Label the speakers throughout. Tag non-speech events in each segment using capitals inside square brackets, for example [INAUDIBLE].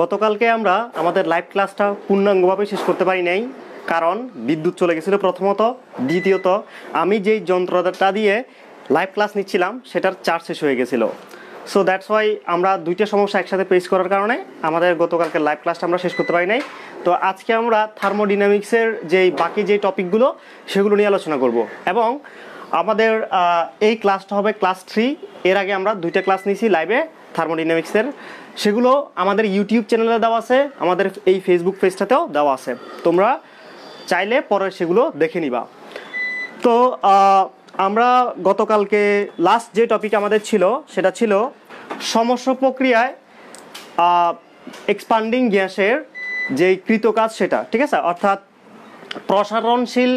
Speaker 1: গতকালকে আমরা আমাদের লাইভ ক্লাসটা পূর্ণাঙ্গভাবে শেষ করতে পারি নাই কারণ বিদ্যুৎ চলে গেছিলো প্রথমত দ্বিতীয়ত আমি যেই যন্ত্রটা দিয়ে লাইভ ক্লাস নিচ্ছিলাম সেটার চার্জ শেষ হয়ে গেছিলো সো দ্যাটস ওয়াই আমরা দুইটা সমস্যা একসাথে পেস করার কারণে আমাদের গতকালকে লাইভ ক্লাসটা আমরা শেষ করতে পারি নাই তো আজকে আমরা থার্মোডিনামিক্সের যেই বাকি যে টপিকগুলো সেগুলো নিয়ে আলোচনা করব এবং আমাদের এই ক্লাসটা হবে ক্লাস থ্রি এর আগে আমরা দুইটা ক্লাস নিয়েছি লাইভে থার্মোডিনামিক্সের সেগুলো আমাদের ইউটিউব চ্যানেলে দেওয়া আছে আমাদের এই ফেসবুক পেজটাতেও দেওয়া আছে তোমরা চাইলে পরে সেগুলো দেখে নিবা তো আমরা গতকালকে লাস্ট যে টপিক আমাদের ছিল সেটা ছিল সমস্যা প্রক্রিয়ায় এক্সপান্ডিং গ্যাসের যে কৃতকাজ সেটা ঠিক আছে অর্থাৎ প্রসারণশীল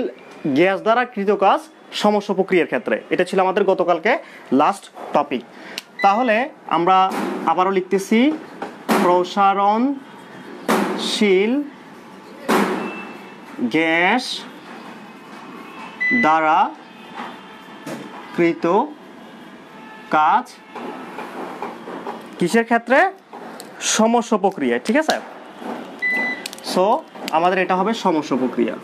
Speaker 1: গ্যাস দ্বারা কৃতকাজ সমস্যা প্রক্রিয়ার ক্ষেত্রে এটা ছিল আমাদের গতকালকে লাস্ট টপিক তাহলে আমরা আবারও লিখতেছি প্রসারণশীল গ্যাস দ্বারা কৃত কাজ কিসের ক্ষেত্রে সমস্য প্রক্রিয়া ঠিক আছে সো আমাদের এটা হবে সমস্য প্রক্রিয়া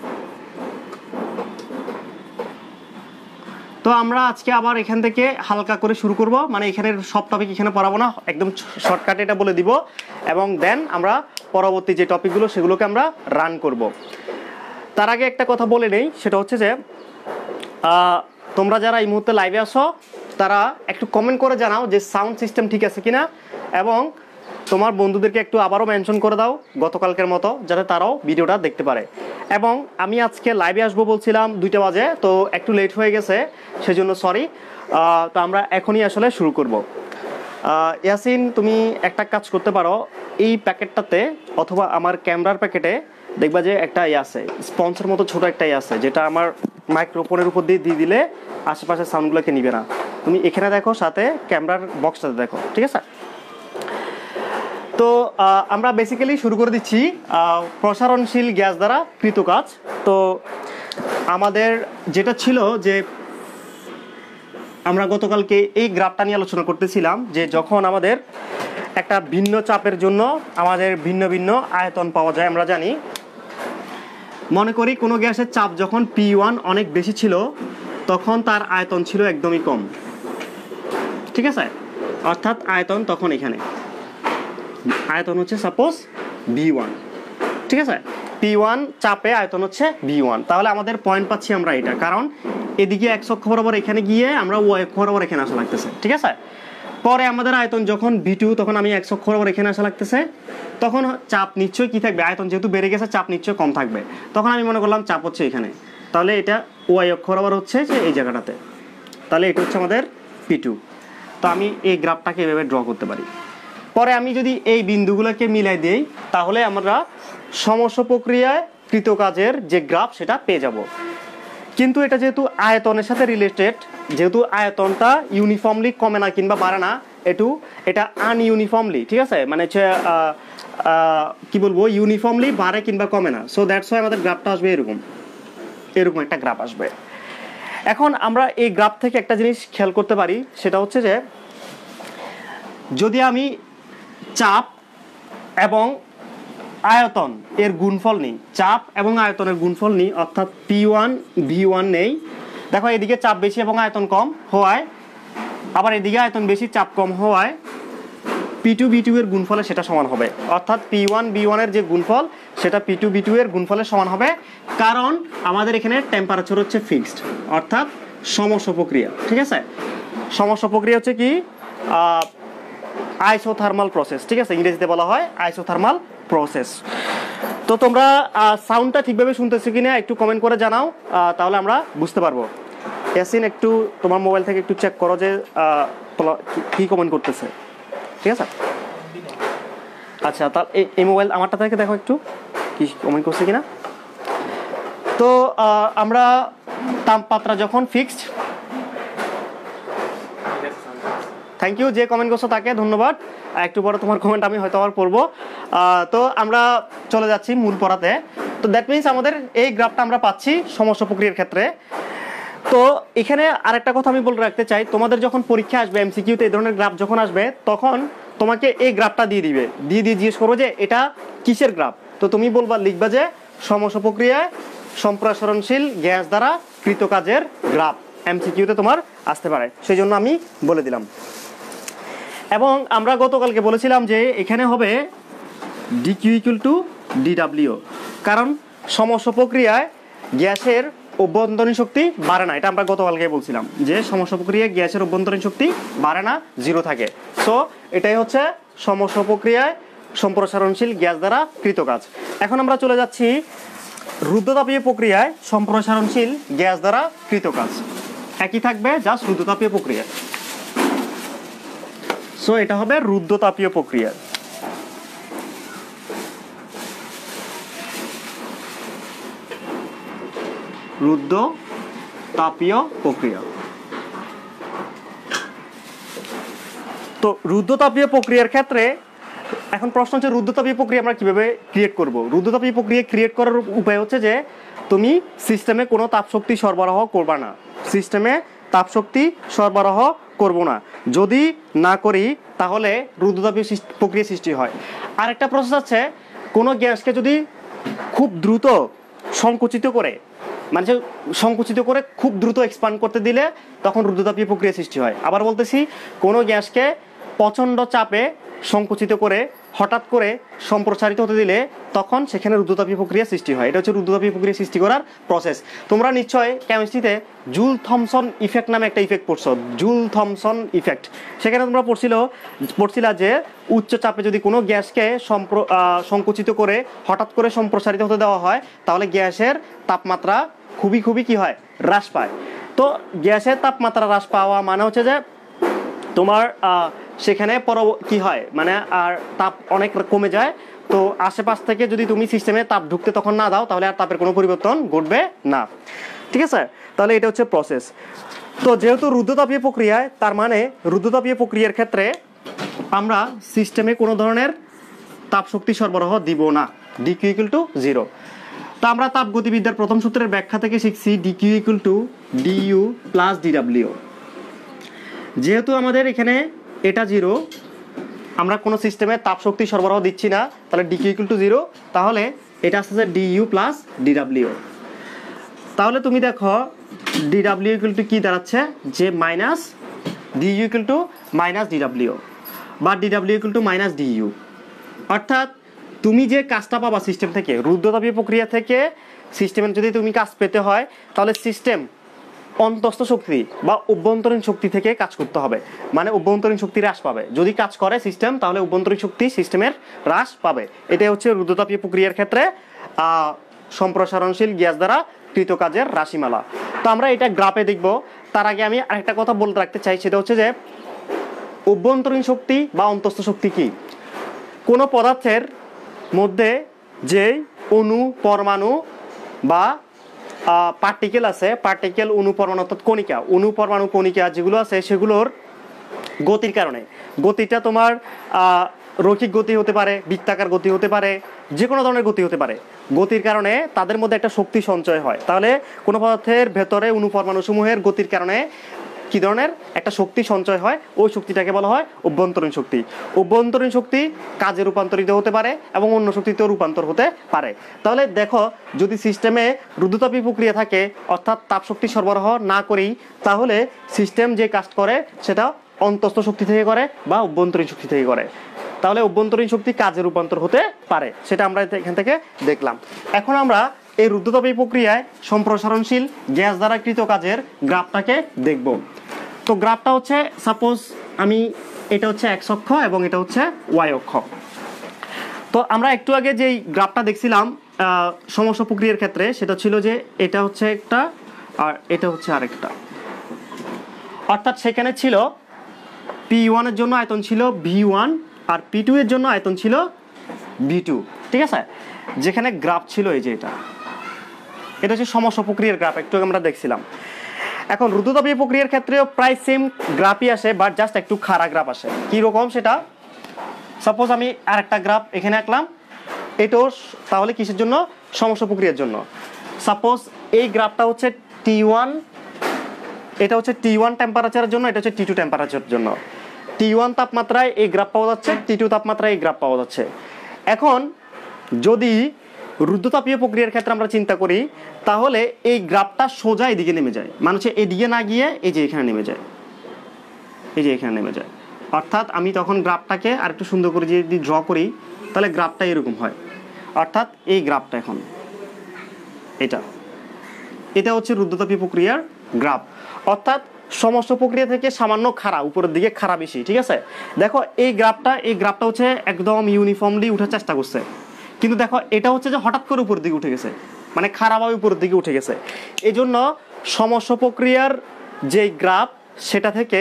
Speaker 1: তো আমরা আজকে আবার এখান থেকে হালকা করে শুরু করব মানে এখানে সব টপিক এখানে পড়াবো না একদম শর্টকাট এটা বলে দিব এবং দেন আমরা পরবর্তী যে টপিকগুলো সেগুলোকে আমরা রান করব তার আগে একটা কথা বলে নেই সেটা হচ্ছে যে তোমরা যারা এই মুহূর্তে লাইভে আসো তারা একটু কমেন্ট করে জানাও যে সাউন্ড সিস্টেম ঠিক আছে কিনা এবং তোমার বন্ধুদেরকে একটু আবারও মেনশন করে দাও গতকালকের মতো যাতে তারাও ভিডিওটা দেখতে পারে এবং আমি আজকে লাইভে আসবো বলছিলাম দুইটা বাজে তো একটু লেট হয়ে গেছে সেজন্য সরি তো আমরা এখনই আসলে শুরু করব ইয়াসিন তুমি একটা কাজ করতে পারো এই প্যাকেটটাতে অথবা আমার ক্যামেরার প্যাকেটে দেখবা যে একটা ইয়ে আছে স্পঞ্জের মতো ছোট একটা ইয়ে আছে যেটা আমার মাইক্রোফোনের উপর দিয়ে দিয়ে দিলে আশেপাশের সাউন্ডগুলোকে নিবে না তুমি এখানে দেখো সাথে ক্যামেরার বক্সটাতে দেখো ঠিক আছে তো আমরা বেসিক্যালি শুরু করে দিচ্ছি প্রসারণশীল গ্যাস দ্বারা কৃত কাজ তো আমাদের যেটা ছিল যে আমরা গতকালকে এই গ্রাফটা নিয়ে আলোচনা করতেছিলাম যে যখন আমাদের একটা ভিন্ন চাপের জন্য আমাদের ভিন্ন ভিন্ন আয়তন পাওয়া যায় আমরা জানি মনে করি কোনো গ্যাসের চাপ যখন পি ওয়ান অনেক বেশি ছিল তখন তার আয়তন ছিল একদমই কম ঠিক আছে অর্থাৎ আয়তন তখন এখানে আয়তন হচ্ছে সাপোজ বি ওয়ান ঠিক আছে পি ওয়ান চাপে আয়তন হচ্ছে বি ওয়ান তাহলে আমাদের পয়েন্ট পাচ্ছি আমরা এটা কারণ এদিকে এক অক্ষ বরাবর এখানে গিয়ে আমরা ও এক বরাবর এখানে আসা লাগতেছে ঠিক আছে পরে আমাদের আয়তন যখন ভি টু তখন আমি এক অক্ষ বরাবর এখানে আসা লাগতেছে তখন চাপ নিশ্চয়ই কী থাকবে আয়তন যেহেতু বেড়ে গেছে চাপ নিশ্চয়ই কম থাকবে তখন আমি মনে করলাম চাপ হচ্ছে এখানে তাহলে এটা ওয়াই অক্ষ বরাবর হচ্ছে যে এই জায়গাটাতে তাহলে এটা হচ্ছে আমাদের পি টু তো আমি এই গ্রাফটাকে এভাবে ড্র করতে পারি পরে আমি যদি এই বিন্দুগুলোকে মিলাই দিই তাহলে আমরা সমস্ত প্রক্রিয়ায় কৃত কাজের যে গ্রাফ সেটা পেয়ে যাব কিন্তু এটা যেহেতু আয়তনের সাথে রিলেটেড যেহেতু আয়তনটা ইউনিফর্মলি কমে না কিংবা বাড়ে না একটু এটা আনইউনিফর্মলি ঠিক আছে মানে হচ্ছে কী বলবো ইউনিফর্মলি বাড়ে কিংবা কমে না সো দ্যাটস ওয়াই আমাদের গ্রাফটা আসবে এরকম এরকম একটা গ্রাফ আসবে এখন আমরা এই গ্রাফ থেকে একটা জিনিস খেয়াল করতে পারি সেটা হচ্ছে যে যদি আমি চাপ এবং আয়তন এর গুণফল নেই চাপ এবং আয়তনের গুণফল নেই অর্থাৎ পি ওয়ান ভি ওয়ান নেই দেখো এদিকে চাপ বেশি এবং আয়তন কম হওয়ায় আবার এদিকে আয়তন বেশি চাপ কম হওয়ায় পি টু বি টু এর গুণফলে সেটা সমান হবে অর্থাৎ পি ওয়ান বি ওয়ানের যে গুণফল সেটা পি টু বি টু এর গুণফলে সমান হবে কারণ আমাদের এখানে টেম্পারেচার হচ্ছে ফিক্সড অর্থাৎ সমস্য প্রক্রিয়া ঠিক আছে সমস্য প্রক্রিয়া হচ্ছে কি আইসোথার্মাল প্রসেস ঠিক আছে ইংরেজিতে বলা হয় আইসোথার্মাল প্রসেস তো তোমরা সাউন্ডটা ঠিকভাবে শুনতেছি কি না একটু কমেন্ট করে জানাও তাহলে আমরা বুঝতে পারবো ইয়াসিন একটু তোমার মোবাইল থেকে একটু চেক করো যে কী কমেন্ট করতেছে ঠিক আছে আচ্ছা তার এই মোবাইল আমারটা থেকে দেখো একটু কি কমেন্ট করছে কিনা তো আমরা তাপমাত্রা যখন ফিক্সড থ্যাংক ইউ যে কমেন্ট করছো তাকে ধন্যবাদ একটু পরে তোমার কমেন্ট আমি হয়তো আবার পড়বো তো আমরা চলে যাচ্ছি মূল পড়াতে তো দ্যাট মিনস আমাদের এই গ্রাফটা আমরা পাচ্ছি সমস্যা প্রক্রিয়ার ক্ষেত্রে তো এখানে আরেকটা কথা আমি বলে রাখতে চাই তোমাদের যখন পরীক্ষা আসবে এমসিকিউতে এই ধরনের গ্রাফ যখন আসবে তখন তোমাকে এই গ্রাফটা দিয়ে দিবে দিয়ে দিয়ে জিজ্ঞেস করবো যে এটা কিসের গ্রাফ তো তুমি বলবা লিখবা যে সমস্যা প্রক্রিয়ায় সম্প্রসারণশীল গ্যাস দ্বারা কৃত কাজের গ্রাফ এমসিকিউতে তোমার আসতে পারে সেই জন্য আমি বলে দিলাম এবং আমরা গতকালকে বলেছিলাম যে এখানে হবে ডিকিউ ইকুয়াল টু ডিডাব্লিউ কারণ সমস্ত প্রক্রিয়ায় গ্যাসের অভ্যন্তরীণ শক্তি বাড়ে না এটা আমরা গতকালকে বলছিলাম যে সমস্ত প্রক্রিয়ায় গ্যাসের অভ্যন্তরীণ শক্তি বাড়ে না জিরো থাকে সো এটাই হচ্ছে সমস্ত প্রক্রিয়ায় সম্প্রসারণশীল গ্যাস দ্বারা কৃত কাজ এখন আমরা চলে যাচ্ছি রুদ্রতাপীয় প্রক্রিয়ায় সম্প্রসারণশীল গ্যাস দ্বারা কৃত কাজ একই থাকবে যা রুদ্রতাপীয় প্রক্রিয়া সো এটা হবে রুদ্রতাপীয় প্রক্রিয়া রুদ্র তাপীয় প্রক্রিয়া তো রুদ্রতাপীয় প্রক্রিয়ার ক্ষেত্রে এখন প্রশ্ন হচ্ছে রুদ্রতাপীয় প্রক্রিয়া আমরা কীভাবে ক্রিয়েট করব রুদ্রতাপীয় প্রক্রিয়া ক্রিয়েট করার উপায় হচ্ছে যে তুমি সিস্টেমে কোনো তাপশক্তি সরবরাহ করবা না সিস্টেমে তাপশক্তি সরবরাহ করব না যদি না করি তাহলে রুদ্রতাপ প্রক্রিয়া সৃষ্টি হয় আর একটা প্রসেস আছে কোনো গ্যাসকে যদি খুব দ্রুত সংকুচিত করে মানে সংকুচিত করে খুব দ্রুত এক্সপান্ড করতে দিলে তখন রুদ্রতাপীয় প্রক্রিয়া সৃষ্টি হয় আবার বলতেছি কোনো গ্যাসকে প্রচণ্ড চাপে সংকুচিত করে হঠাৎ করে সম্প্রসারিত হতে দিলে তখন সেখানে রুদ্রতাপীয় প্রক্রিয়া সৃষ্টি হয় এটা হচ্ছে রুদ্রতাপীয় প্রক্রিয়া সৃষ্টি করার প্রসেস তোমরা নিশ্চয় কেমিস্ট্রিতে জুল থমসন ইফেক্ট নামে একটা ইফেক্ট পড়ছ জুল থমসন ইফেক্ট সেখানে তোমরা পড়ছিল পড়ছিল যে উচ্চ চাপে যদি কোনো গ্যাসকে সম্প্র সংকুচিত করে হঠাৎ করে সম্প্রসারিত হতে দেওয়া হয় তাহলে গ্যাসের তাপমাত্রা খুবই খুবই কি হয় হ্রাস পায় তো গ্যাসের তাপমাত্রা হ্রাস পাওয়া মানে হচ্ছে যে তোমার সেখানে পর কি হয় মানে আর তাপ অনেক কমে যায় তো আশেপাশ থেকে যদি তুমি সিস্টেমে তাপ ঢুকতে তখন না দাও তাহলে আর তাপের কোনো পরিবর্তন ঘটবে না ঠিক আছে তাহলে এটা হচ্ছে প্রসেস তো যেহেতু রুদ্রতাপীয় প্রক্রিয়ায় তার মানে রুদ্রতাপীয় প্রক্রিয়ার ক্ষেত্রে আমরা সিস্টেমে কোনো ধরনের তাপ শক্তি সরবরাহ দিব না ডিকিউ ইকুয়াল টু জিরো তা আমরা তাপ গতিবিদ্যার প্রথম সূত্রের ব্যাখ্যা থেকে শিখছি DQ equal to DU plus DW যেহেতু আমাদের এখানে এটা জিরো আমরা কোনো সিস্টেমে তাপশক্তি সরবরাহ দিচ্ছি না তাহলে ডিকিউ ইকুয়াল টু জিরো তাহলে এটা আসতেছে ডিইউ প্লাস ডিডাব্লিউ তাহলে তুমি দেখো ডিডাব্লিউ ইকুয়াল টু কী দাঁড়াচ্ছে যে minus DU equal to minus DW বা DW equal to minus DU অর্থাৎ তুমি যে কাজটা পাবা সিস্টেম থেকে রুদ্রতাপীয় প্রক্রিয়া থেকে সিস্টেমের যদি তুমি কাজ পেতে হয় তাহলে সিস্টেম অন্তস্থ শক্তি বা অভ্যন্তরীণ শক্তি থেকে কাজ করতে হবে মানে অভ্যন্তরীণ শক্তি হ্রাস পাবে যদি কাজ করে সিস্টেম তাহলে অভ্যন্তরীণ শক্তি সিস্টেমের হ্রাস পাবে এটাই হচ্ছে রুদ্রতাপীয় প্রক্রিয়ার ক্ষেত্রে সম্প্রসারণশীল গ্যাস দ্বারা কৃত কাজের রাশিমালা তো আমরা এটা গ্রাফে দেখব তার আগে আমি আরেকটা কথা বলতে রাখতে চাই সেটা হচ্ছে যে অভ্যন্তরীণ শক্তি বা অন্তস্থ শক্তি কি কোনো পদার্থের মধ্যে যে অণু পরমাণু বা পার্টিকেল আছে পার্টিকেল অনুপরমাণু অর্থাৎ কণিকা অনুপরমাণু কণিকা যেগুলো আছে সেগুলোর গতির কারণে গতিটা তোমার রৈখিক গতি হতে পারে বৃত্তাকার গতি হতে পারে যে কোনো ধরনের গতি হতে পারে গতির কারণে তাদের মধ্যে একটা শক্তি সঞ্চয় হয় তাহলে কোনো পদার্থের ভেতরে অনুপরমাণুসমূহের গতির কারণে কি ধরনের একটা শক্তি সঞ্চয় হয় ওই শক্তিটাকে বলা হয় অভ্যন্তরীণ শক্তি অভ্যন্তরীণ শক্তি কাজে রূপান্তরিত হতে পারে এবং অন্য শক্তিতেও রূপান্তর হতে পারে তাহলে দেখো যদি সিস্টেমে রুদ্রতাপি প্রক্রিয়া থাকে অর্থাৎ তাপশক্তি সরবরাহ না করেই তাহলে সিস্টেম যে কাজ করে সেটা অন্তস্থ শক্তি থেকে করে বা অভ্যন্তরীণ শক্তি থেকে করে তাহলে অভ্যন্তরীণ শক্তি কাজে রূপান্তর হতে পারে সেটা আমরা এখান থেকে দেখলাম এখন আমরা এই রুদ্ধতাপী প্রক্রিয়ায় সম্প্রসারণশীল গ্যাস দ্বারা কৃত কাজের গ্রাফটাকে দেখব তো গ্রাফটা হচ্ছে সাপোজ আমি এটা হচ্ছে এক্স অক্ষ এবং এটা হচ্ছে ওয়াই অক্ষ তো আমরা একটু আগে যেই গ্রাফটা দেখছিলাম সমস্যা প্রক্রিয়ার ক্ষেত্রে সেটা ছিল যে এটা হচ্ছে একটা আর এটা হচ্ছে আরেকটা অর্থাৎ সেখানে ছিল পি ওয়ানের জন্য আয়তন ছিল ভি ওয়ান আর পি টু এর জন্য আয়তন ছিল ভি টু ঠিক আছে যেখানে গ্রাফ ছিল এই যে এটা এটা হচ্ছে সমস্যা প্রক্রিয়ার গ্রাফ একটু আমরা দেখছিলাম এখন রুদ্ধতাপীয় প্রক্রিয়ার ক্ষেত্রেও প্রায় সেম গ্রাফই আসে বাট জাস্ট একটু খারাপ গ্রাফ আসে কীরকম সেটা সাপোজ আমি আর একটা গ্রাফ এখানে আঁকলাম এটাও তাহলে কিসের জন্য সমস্যা প্রক্রিয়ার জন্য সাপোজ এই গ্রাফটা হচ্ছে টি ওয়ান এটা হচ্ছে টি ওয়ান টেম্পারেচারের জন্য এটা হচ্ছে টি টু টেম্পারেচারের জন্য টি ওয়ান তাপমাত্রায় এই গ্রাফ পাওয়া যাচ্ছে টি টু তাপমাত্রায় এই গ্রাফ পাওয়া যাচ্ছে এখন যদি রুদ্ধতাপীয় প্রক্রিয়ার ক্ষেত্রে আমরা চিন্তা করি তাহলে এই গ্রাফটা সোজা এদিকে নেমে যায় মানে এদিকে না গিয়ে এই যে এখানে নেমে যায় এই যে এখানে নেমে যায় অর্থাৎ আমি তখন গ্রাফটাকে আর একটু সুন্দর করে যদি ড্র করি তাহলে গ্রাফটা এরকম হয় অর্থাৎ এই গ্রাফটা এখন এটা এটা হচ্ছে রুদ্ধতাপীয় প্রক্রিয়ার গ্রাফ অর্থাৎ সমস্ত প্রক্রিয়া থেকে সামান্য খারাপ উপরের দিকে খারাপ বেশি ঠিক আছে দেখো এই গ্রাফটা এই গ্রাফটা হচ্ছে একদম ইউনিফর্মলি উঠার চেষ্টা করছে কিন্তু দেখো এটা হচ্ছে যে হঠাৎ করে উপর দিকে উঠে গেছে মানে খারাপভাবে উপর দিকে উঠে গেছে এই জন্য সমস্যা প্রক্রিয়ার যে গ্রাফ সেটা থেকে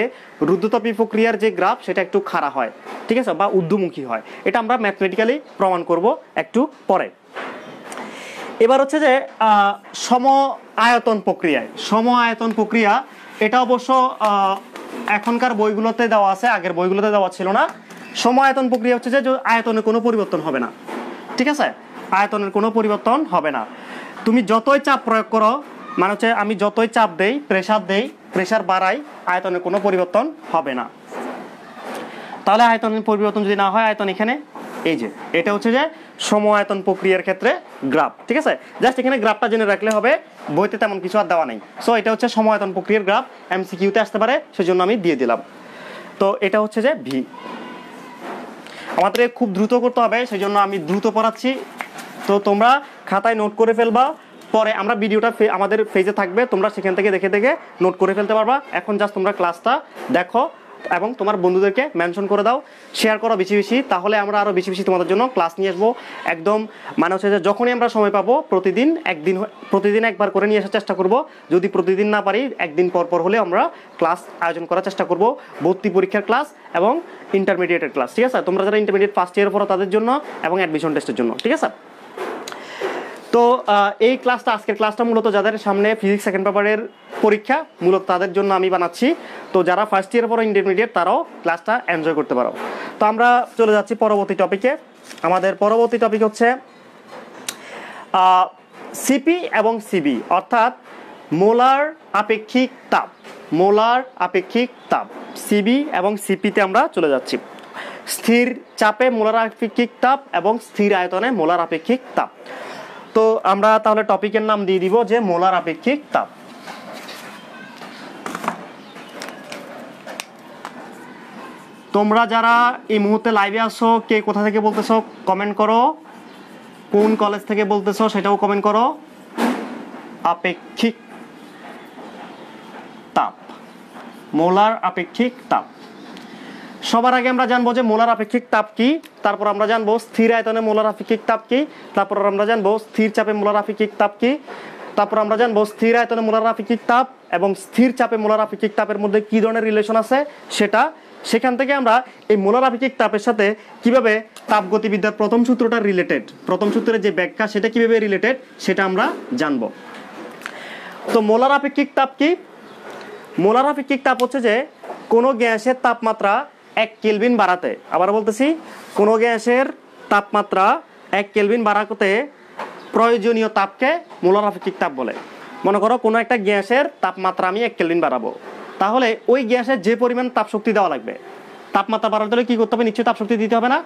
Speaker 1: রুদ্রতাপী প্রক্রিয়ার যে গ্রাফ সেটা একটু খাড়া হয় ঠিক আছে বা ঊর্ধ্বমুখী হয় এটা আমরা ম্যাথমেটিক্যালি প্রমাণ করব একটু পরে এবার হচ্ছে যে সম আয়তন প্রক্রিয়ায় সম আয়তন প্রক্রিয়া এটা অবশ্য এখনকার বইগুলোতে দেওয়া আছে আগের বইগুলোতে দেওয়া ছিল না সম আয়তন প্রক্রিয়া হচ্ছে যে আয়তনে কোনো পরিবর্তন হবে না ঠিক আছে আয়তনের কোনো পরিবর্তন হবে না তুমি যতই চাপ প্রয়োগ করো মানে হচ্ছে আমি যতই চাপ দেই প্রেশার দেই প্রেশার বাড়াই আয়তনের কোনো পরিবর্তন হবে না তাহলে আয়তনের পরিবর্তন যদি না হয় আয়তন এখানে এই যে এটা হচ্ছে যে সম আয়তন প্রক্রিয়ার ক্ষেত্রে গ্রাফ ঠিক আছে জাস্ট এখানে গ্রাফটা জেনে রাখলে হবে বইতে তেমন কিছু আর দেওয়া নেই সো এটা হচ্ছে সম আয়তন প্রক্রিয়ার গ্রাফ কিউতে আসতে পারে সেজন্য আমি দিয়ে দিলাম তো এটা হচ্ছে যে ভি আমাদের খুব দ্রুত করতে হবে সেই জন্য আমি দ্রুত পড়াচ্ছি তো তোমরা খাতায় নোট করে ফেলবা পরে আমরা ভিডিওটা আমাদের ফেজে থাকবে তোমরা সেখান থেকে দেখে দেখে নোট করে ফেলতে পারবা এখন জাস্ট তোমরা ক্লাসটা দেখো এবং তোমার বন্ধুদেরকে মেনশন করে দাও শেয়ার করো বেশি বেশি তাহলে আমরা আরও বেশি বেশি তোমাদের জন্য ক্লাস নিয়ে আসবো একদম মানে হচ্ছে যে যখনই আমরা সময় পাবো প্রতিদিন একদিন প্রতিদিন একবার করে নিয়ে আসার চেষ্টা করব যদি প্রতিদিন না পারি একদিন পর পর হলে আমরা ক্লাস আয়োজন করার চেষ্টা করব ভর্তি পরীক্ষার ক্লাস এবং ইন্টারমিডিয়েটের ক্লাস ঠিক আছে তোমরা যারা ইন্টারমিডিয়েট ফার্স্ট ইয়ার পড়ো তাদের জন্য এবং অ্যাডমিশন টেস্টের জন্য ঠিক আছে তো এই ক্লাসটা আজকের ক্লাসটা মূলত যাদের সামনে ফিজিক্স সেকেন্ড পেপারের পরীক্ষা মূলত তাদের জন্য আমি বানাচ্ছি তো যারা ফার্স্ট ইয়ার পরে ইন্টারমিডিয়েট তারাও ক্লাসটা এনজয় করতে পারো তো আমরা চলে যাচ্ছি পরবর্তী টপিকে আমাদের পরবর্তী টপিক হচ্ছে সিপি এবং সিবি অর্থাৎ মোলার আপেক্ষিক তাপ মোলার আপেক্ষিক তাপ সিবি এবং সিপিতে আমরা চলে যাচ্ছি স্থির চাপে মোলার আপেক্ষিক তাপ এবং স্থির আয়তনে মোলার আপেক্ষিক তাপ তো আমরা তাহলে টপিকের নাম দিয়ে দিব যে মোলার আপেক্ষিক তাপ তোমরা যারা এই মুহূর্তে লাইভে আসো কে কোথা থেকে বলতেছো কমেন্ট করো কোন কলেজ থেকে বলতেছো সেটাও কমেন্ট করো আপেক্ষিক তাপ মোলার আপেক্ষিক তাপ সবার আগে আমরা জানবো যে মোলার আপেক্ষিক তাপ কি তারপর আমরা জানবো স্থির আয়তনে মোলার আপেক্ষিক তাপ কি তারপর আমরা জানবো স্থির চাপে মোলার আপেক্ষিক তাপ কি তারপর আমরা জানবো স্থির আয়তনে মোলার আপেক্ষিক তাপ এবং স্থির চাপে মোলার আপেক্ষিক তাপের মধ্যে কী ধরনের রিলেশন আছে সেটা সেখান থেকে আমরা এই মোলার আপেক্ষিক তাপের সাথে কিভাবে তাপগতিবিদ্যার প্রথম সূত্রটা রিলেটেড প্রথম সূত্রের যে ব্যাখ্যা সেটা কিভাবে রিলেটেড সেটা আমরা জানবো তো মোলার আপেক্ষিক তাপ কি মোলার আপেক্ষিক তাপ হচ্ছে যে কোনো গ্যাসের তাপমাত্রা এক কেলভিন বাড়াতে আবার বলতেছি কোনো গ্যাসের তাপমাত্রা এক কেলভিন বাড়াতে প্রয়োজনীয় তাপকে মোলার আপেক্ষিক তাপ বলে মনে করো কোনো একটা গ্যাসের তাপমাত্রা আমি এক কেলভিন বাড়াবো তাহলে ওই গ্যাসের যে পরিমাণ তাপশক্তি দেওয়া লাগবে তাপমাত্রা বাড়াতে হলে কী করতে হবে নিশ্চয়ই তাপশক্তি দিতে হবে না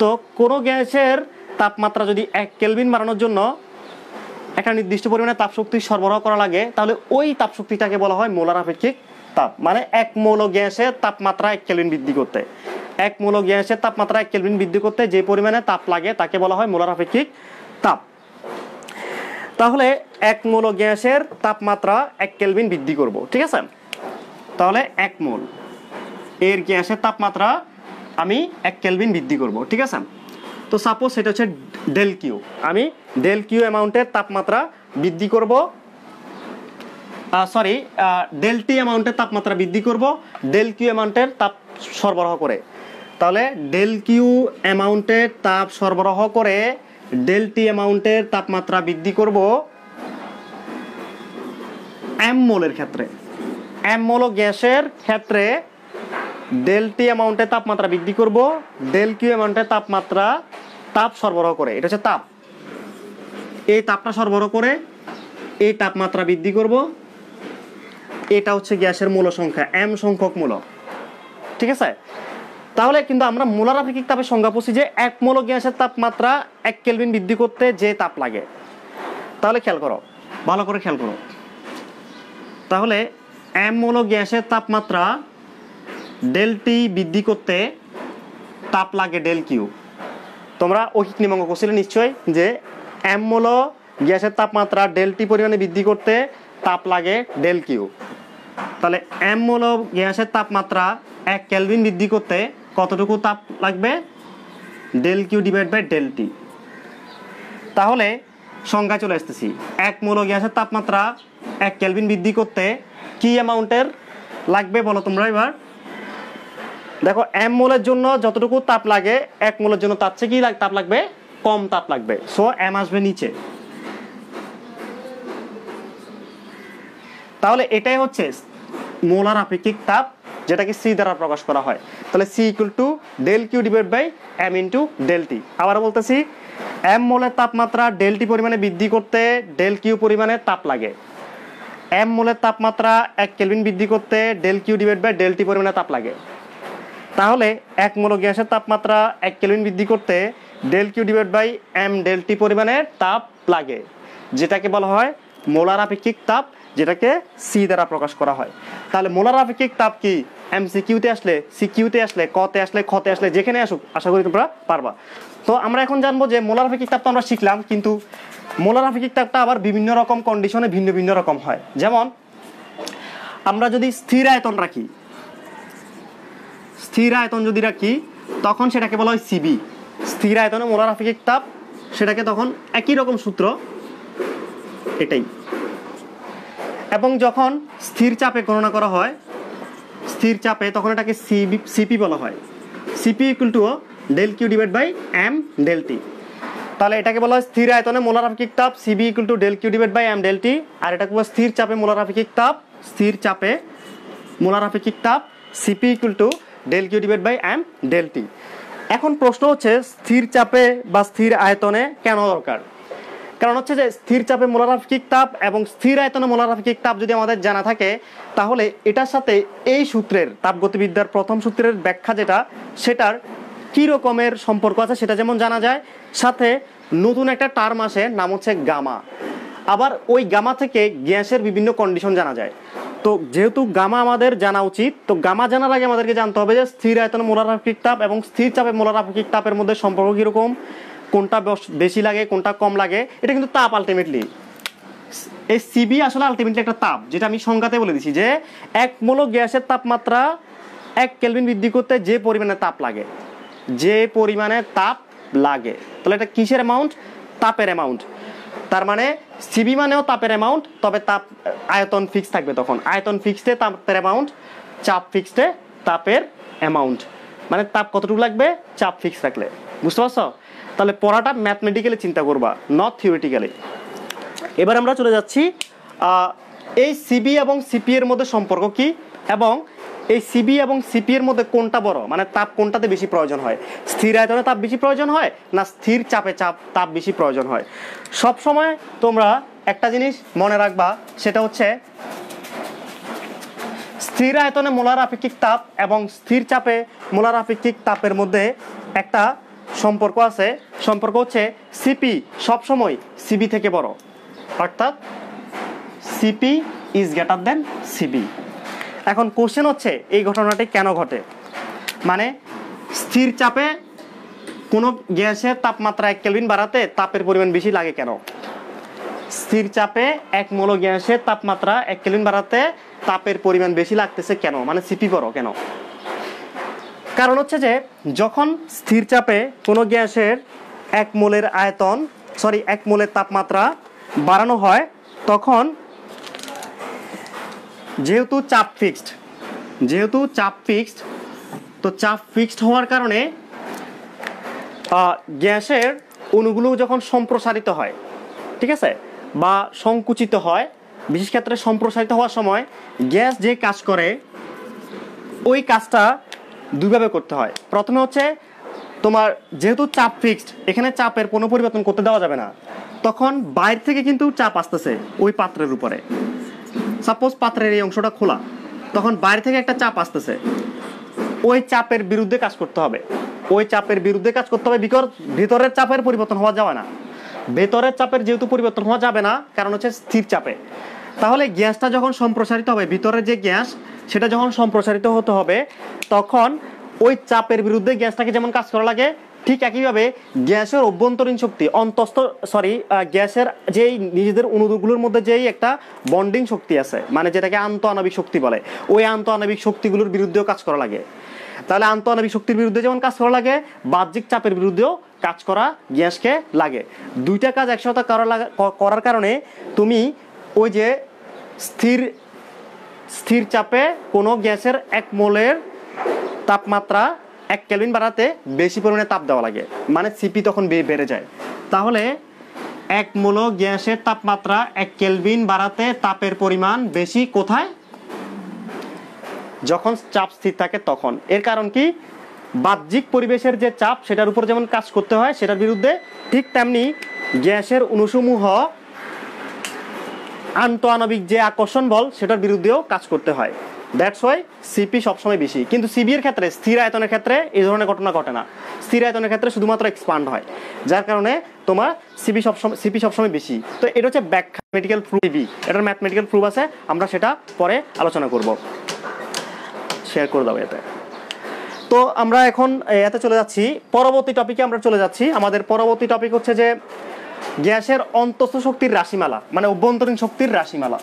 Speaker 1: তো কোনো গ্যাসের তাপমাত্রা যদি এক কেলভিন বাড়ানোর জন্য একটা নির্দিষ্ট পরিমাণে তাপশক্তি সরবরাহ করা লাগে তাহলে ওই তাপশক্তিটাকে বলা হয় মোলার আপেক্ষিক তাপ মানে এক মৌল গ্যাসের তাপমাত্রা এক কেলভিন বৃদ্ধি করতে এক মৌল গ্যাসের তাপমাত্রা এক কেলভিন বৃদ্ধি করতে যে পরিমাণে তাপ লাগে তাকে বলা হয় মোলার আপেক্ষিক তাপ তাহলে এক মৌল গ্যাসের তাপমাত্রা এক কেলভিন বৃদ্ধি করব ঠিক আছে তাহলে এক মোল এর গ্যাসের তাপমাত্রা আমি এক কেলভিন বৃদ্ধি করব ঠিক আছে তো সাপোজ সেটা হচ্ছে ডেল কিউ আমি ডেল কিউ অ্যামাউন্টের তাপমাত্রা বৃদ্ধি করব সরি ডেল টি অ্যামাউন্টের তাপমাত্রা বৃদ্ধি করব ডেল কিউ অ্যামাউন্টের তাপ সরবরাহ করে তাহলে ডেল কিউ অ্যামাউন্টের তাপ সরবরাহ করে ডেল টি অ্যামাউন্টের তাপমাত্রা বৃদ্ধি করব এম মোলের ক্ষেত্রে এম মোল গ্যাসের ক্ষেত্রে ডেল টি অ্যামাউন্টের তাপমাত্রা বৃদ্ধি করব ডেল কিউ অ্যামাউন্টের তাপমাত্রা তাপ সরবরাহ করে এটা হচ্ছে তাপ এই তাপটা সরবরাহ করে এই তাপমাত্রা বৃদ্ধি করব এটা হচ্ছে গ্যাসের মূল সংখ্যা এম সংখ্যক মূল ঠিক আছে তাহলে কিন্তু আমরা মোলার আপেক্ষিক তাপের সংজ্ঞা পড়ছি যে এক মূল গ্যাসের তাপমাত্রা এক কেলভিন বৃদ্ধি করতে যে তাপ লাগে তাহলে খেয়াল করো ভালো করে খেয়াল করো তাহলে এম মূল গ্যাসের তাপমাত্রা ডেলটি বৃদ্ধি করতে তাপ লাগে ডেল কিউ তোমরা অহিক নিমঙ্গ করছিলে নিশ্চয় যে এম মূল গ্যাসের তাপমাত্রা ডেলটি পরিমাণে বৃদ্ধি করতে তাপ লাগে ডেল কিউ তাহলে এম মূল গ্যাসের তাপমাত্রা এক ক্যালভিন বৃদ্ধি করতে কতটুকু তাপ লাগবে del Q divide by del T তাহলে সংখ্যা চলে আসতেছি এক মূল গ্যাসের তাপমাত্রা এক ক্যালভিন বৃদ্ধি করতে কি অ্যামাউন্টের লাগবে বলো তোমরা এবার দেখো এম মোলের জন্য যতটুকু তাপ লাগে এক মূলের জন্য তার চেয়ে কি তাপ লাগবে কম তাপ লাগবে সো এম আসবে নিচে তাহলে এটাই হচ্ছে মোলার আপেক্ষিক তাপ যেটাকে সি দ্বারা প্রকাশ করা হয় তাহলে C equal to del Q divide by M into del T আবার বলতেছি এম মোলের তাপমাত্রা ডেল টি পরিমাণে বৃদ্ধি করতে ডেল কিউ পরিমাণে তাপ লাগে এম মোলের তাপমাত্রা এক কেলভিন বৃদ্ধি করতে del Q divide by del T পরিমাণে তাপ লাগে তাহলে এক মোল গ্যাসের তাপমাত্রা এক কেলভিন বৃদ্ধি করতে del Q divide by M del T পরিমাণে তাপ লাগে যেটাকে বলা হয় মোলার আপেক্ষিক তাপ যেটাকে সি দ্বারা প্রকাশ করা হয় তাহলে মোলার আপেক্ষিক তাপ কি এম সি কিউতে আসলে সি কিউতে আসলে কতে আসলে খতে আসলে যেখানে আসুক আশা করি তোমরা পারবা তো আমরা এখন জানবো যে মোলার আপেক্ষিক তাপ তো আমরা শিখলাম কিন্তু মোলার আপেক্ষিক তাপটা আবার বিভিন্ন রকম কন্ডিশনে ভিন্ন ভিন্ন রকম হয় যেমন আমরা যদি স্থির আয়তন রাখি স্থির আয়তন যদি রাখি তখন সেটাকে বলা হয় সিবি স্থির আয়তনে মোলার আপেক্ষিক তাপ সেটাকে তখন একই রকম সূত্র এটাই এবং যখন স্থির চাপে গণনা করা হয় স্থির চাপে তখন এটাকে সিবি সিপি বলা হয় CP equal to del Q divide by M del T তাহলে এটাকে বলা হয় স্থির আয়তনে মোলার আপেক্ষিক তাপ CV equal to del Q divide by M del T আর এটাকে বলা স্থির চাপে মোলার আপেক্ষিক তাপ স্থির চাপে মোলার আপেক্ষিক তাপ CP equal to del Q divide by M del T এখন প্রশ্ন হচ্ছে স্থির চাপে বা স্থির আয়তনে কেন দরকার কারণ হচ্ছে যে স্থির চাপে মোলারাফিক তাপ এবং স্থির আয়তনে মোলারাফিক তাপ যদি আমাদের জানা থাকে তাহলে এটার সাথে এই সূত্রের তাপগতিবিদ্যার প্রথম সূত্রের ব্যাখ্যা যেটা সেটার কী রকমের সম্পর্ক আছে সেটা যেমন জানা যায় সাথে নতুন একটা টার্ম আসে নাম হচ্ছে গামা আবার ওই গামা থেকে গ্যাসের বিভিন্ন কন্ডিশন জানা যায় তো যেহেতু গামা আমাদের জানা উচিত তো গামা জানার আগে আমাদেরকে জানতে হবে যে স্থির আয়তন মোলারাফিক তাপ এবং স্থির চাপে মোলারাফিক তাপের মধ্যে সম্পর্ক কীরকম কোনটা বেশি লাগে কোনটা কম লাগে এটা কিন্তু তাপ আলটিমেটলি এই সিবি আসলে আলটিমেটলি একটা তাপ যেটা আমি সংজ্ঞাতে বলে দিছি যে এক মূলক গ্যাসের তাপমাত্রা এক কেলভিন বৃদ্ধি করতে যে পরিমাণে তাপ লাগে যে পরিমাণে তাপ লাগে তাহলে এটা কিসের অ্যামাউন্ট তাপের অ্যামাউন্ট তার মানে সিবি মানেও তাপের অ্যামাউন্ট তবে তাপ আয়তন ফিক্স থাকবে তখন আয়তন ফিক্সডে তাপের অ্যামাউন্ট চাপ ফিক্সডে তাপের অ্যামাউন্ট মানে তাপ কতটুকু লাগবে চাপ ফিক্স থাকলে বুঝতে পারছো তাহলে পড়াটা ম্যাথমেটিক্যালি চিন্তা করবা নট থিওরিটিক্যালি এবার আমরা চলে যাচ্ছি এই সিবি এবং সিপি এর মধ্যে সম্পর্ক কি এবং এই সিবি এবং সিপি এর মধ্যে কোনটা বড় মানে তাপ কোনটাতে বেশি প্রয়োজন হয় স্থির আয়তনে তাপ বেশি প্রয়োজন হয় না স্থির চাপে চাপ তাপ বেশি প্রয়োজন হয় সব সময় তোমরা একটা জিনিস মনে রাখবা সেটা হচ্ছে স্থির আয়তনে মোলার আপেক্ষিক তাপ এবং স্থির চাপে মোলার আপেক্ষিক তাপের মধ্যে একটা সম্পর্ক আছে সম্পর্ক হচ্ছে সিপি সবসময় সিবি থেকে বড় অর্থাৎ CP is greater than CV এখন কোশ্চেন হচ্ছে এই ঘটনাটি কেন ঘটে মানে স্থির চাপে কোনো গ্যাসের তাপমাত্রা এক কেলভিন বাড়াতে তাপের পরিমাণ বেশি লাগে কেন স্থির চাপে এক মল গ্যাসের তাপমাত্রা এক কেলভিন বাড়াতে তাপের পরিমাণ বেশি লাগতেছে কেন মানে সিপি বড় কেন কারণ হচ্ছে যে যখন স্থির চাপে কোনো গ্যাসের এক মোলের আয়তন সরি এক মোলের তাপমাত্রা বাড়ানো হয় তখন যেহেতু চাপ ফিক্সড যেহেতু চাপ ফিক্সড তো চাপ ফিক্সড হওয়ার কারণে গ্যাসের অণুগুলো যখন সম্প্রসারিত হয় ঠিক আছে বা সংকুচিত হয় বিশেষ ক্ষেত্রে সম্প্রসারিত হওয়ার সময় গ্যাস যে কাজ করে ওই কাজটা দুইভাবে করতে হয় প্রথমে হচ্ছে তোমার যেহেতু চাপ ফিক্সড এখানে চাপের কোনো পরিবর্তন করতে দেওয়া যাবে না তখন বাইরে থেকে কিন্তু চাপ আসতেছে ওই পাত্রের উপরে সাপোজ পাত্রের এই অংশটা খোলা তখন বাইরে থেকে একটা চাপ আসতেছে ওই চাপের বিরুদ্ধে কাজ করতে হবে ওই চাপের বিরুদ্ধে কাজ করতে হবে বিকজ ভেতরের চাপের পরিবর্তন হওয়া যাবে না ভেতরের চাপের যেহেতু পরিবর্তন হওয়া যাবে না কারণ হচ্ছে স্থির চাপে তাহলে গ্যাসটা যখন সম্প্রসারিত হবে ভিতরের যে গ্যাস সেটা যখন সম্প্রসারিত হতে হবে তখন ওই চাপের বিরুদ্ধে গ্যাসটাকে যেমন কাজ করা লাগে ঠিক একইভাবে গ্যাসের অভ্যন্তরীণ শক্তি অন্তস্থ সরি গ্যাসের যেই নিজেদের অনুদূরগুলোর মধ্যে যেই একটা বন্ডিং শক্তি আছে মানে যেটাকে আন্ত আণবিক শক্তি বলে ওই আন্ত আণবিক শক্তিগুলোর বিরুদ্ধেও কাজ করা লাগে তাহলে আন্ত আণবিক শক্তির বিরুদ্ধে যেমন কাজ করা লাগে বাহ্যিক চাপের বিরুদ্ধেও কাজ করা গ্যাসকে লাগে দুইটা কাজ একসাথে করার কারণে তুমি ওই যে স্থির স্থির চাপে কোনো গ্যাসের এক মোলের তাপমাত্রা এক ক্যালভিন বাড়াতে বেশি পরিমাণে তাপ দেওয়া লাগে মানে সিপি তখন বেড়ে যায় তাহলে এক মোল গ্যাসের তাপমাত্রা এক কেলভিন বাড়াতে তাপের পরিমাণ বেশি কোথায় যখন চাপ স্থির থাকে তখন এর কারণ কি বাহ্যিক পরিবেশের যে চাপ সেটার উপর যেমন কাজ করতে হয় সেটার বিরুদ্ধে ঠিক তেমনি গ্যাসের অনুসমূহ আন্তঃআণবিক যে আকর্ষণ বল সেটার বিরুদ্ধেও কাজ করতে হয় দ্যাটস ওয়াই সিপি সবসময় বেশি কিন্তু সিবির ক্ষেত্রে স্থির আয়তনের ক্ষেত্রে এই ধরনের ঘটনা ঘটে না স্থির আয়তনের ক্ষেত্রে শুধুমাত্র এক্সপান্ড হয় যার কারণে তোমার সিপি সবসময় সিপি সবসময় বেশি তো এটা হচ্ছে ব্যাখ্যা মেডিকেল প্রুফ সিবি এটার ম্যাথমেটিক্যাল প্রুফ আছে আমরা সেটা পরে আলোচনা করব শেয়ার করে দাও এতে তো আমরা এখন এতে চলে যাচ্ছি পরবর্তী টপিকে আমরা চলে যাচ্ছি আমাদের পরবর্তী টপিক হচ্ছে যে গ্যাসের অন্তস্থ শক্তির রাশিমালা মানে অভ্যন্তরীণ শক্তির রাশিমালা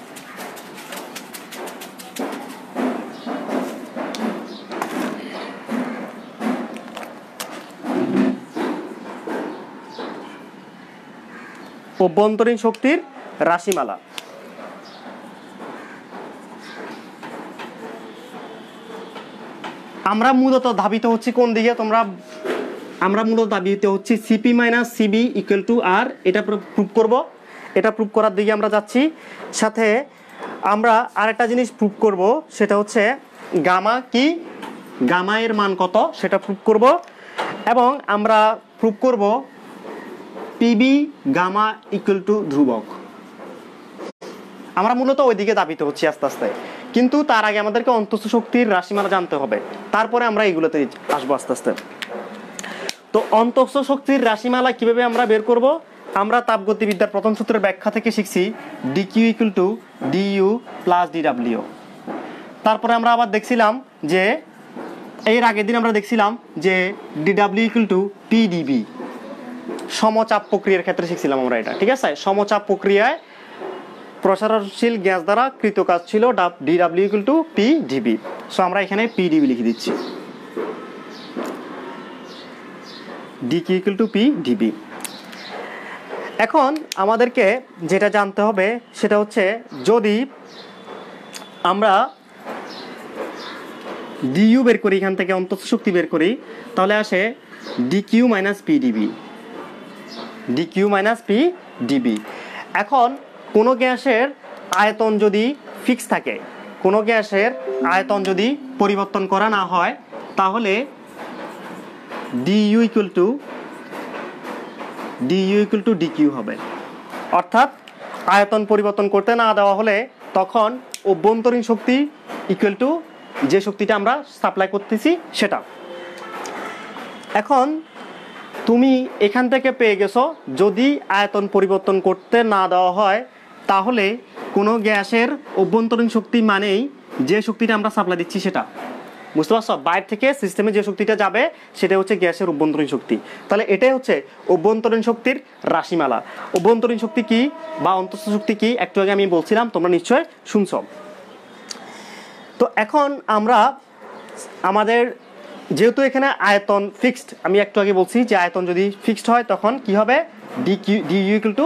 Speaker 1: অভ্যন্তরীণ শক্তির রাশিমালা আমরা মূলত ধাবিত হচ্ছি কোন দিকে তোমরা আমরা মূলত দাবি দিতে হচ্ছে CP minus CV equal to R এটা প্রুভ করব এটা প্রুভ করার দিকে আমরা যাচ্ছি সাথে আমরা আরেকটা জিনিস প্রুভ করব সেটা হচ্ছে গামা কি গামা এর মান কত সেটা প্রুভ করব এবং আমরা প্রুভ করব পিবি গামা ইকুয়াল টু ধ্রুবক আমরা মূলত ওইদিকে দাবিতে হচ্ছি আস্তে আস্তে কিন্তু তার আগে আমাদেরকে অন্তঃশক্তির রাশিমালা জানতে হবে তারপরে আমরা এগুলোতে আসবো আস্তে আস্তে তো অন্তঃস্থ শক্তির রাশিমালা কিভাবে আমরা বের করব আমরা তাপগতিবিদ্যার প্রথম সূত্রের ব্যাখ্যা থেকে শিখছি DQ equal to DU plus DW তারপরে আমরা আবার দেখছিলাম যে এর আগের দিন আমরা দেখছিলাম যে ডিডাব্লিউ ইকুয়াল টু পিডিবি সমচাপ প্রক্রিয়ার ক্ষেত্রে শিখছিলাম আমরা এটা ঠিক আছে সমচাপ প্রক্রিয়ায় প্রসারণশীল গ্যাস দ্বারা কৃত কাজ ছিল DW equal to PDV so আমরা এখানে পিডিবি লিখে দিচ্ছি DQ equal to P DV এখন আমাদেরকে যেটা জানতে হবে সেটা হচ্ছে যদি আমরা ইউ বের করি এখান থেকে অন্তত শক্তি বের করি তাহলে আসে DQ minus P DV DQ minus P DV এখন কোনো গ্যাসের আয়তন যদি ফিক্স থাকে কোনো গ্যাসের আয়তন যদি পরিবর্তন করা না হয় তাহলে D U equal to D U equal to D Q হবে অর্থাৎ আয়তন পরিবর্তন করতে না দেওয়া হলে তখন অভ্যন্তরীণ শক্তি ইকুয়াল টু যে শক্তিটা আমরা সাপ্লাই করতেছি সেটা এখন তুমি এখান থেকে পেয়ে গেছো যদি আয়তন পরিবর্তন করতে না দেওয়া হয় তাহলে কোনো গ্যাসের অভ্যন্তরীণ শক্তি মানেই যে শক্তিটা আমরা সাপ্লাই দিচ্ছি সেটা বুঝতে পারছো বাইরে থেকে সিস্টেমে যে শক্তিটা যাবে সেটা হচ্ছে গ্যাসের অভ্যন্তরীণ শক্তি তাহলে এটাই হচ্ছে অভ্যন্তরীণ শক্তির রাশিমালা অভ্যন্তরীণ শক্তি কি বা অন্তঃস্থ শক্তি কি একটু আগে আমি বলছিলাম তোমরা নিশ্চয় শুনছ তো এখন আমরা আমাদের যেহেতু এখানে আয়তন ফিক্সড আমি একটু আগে বলছি যে আয়তন যদি ফিক্সড হয় তখন কি হবে D Q D equal to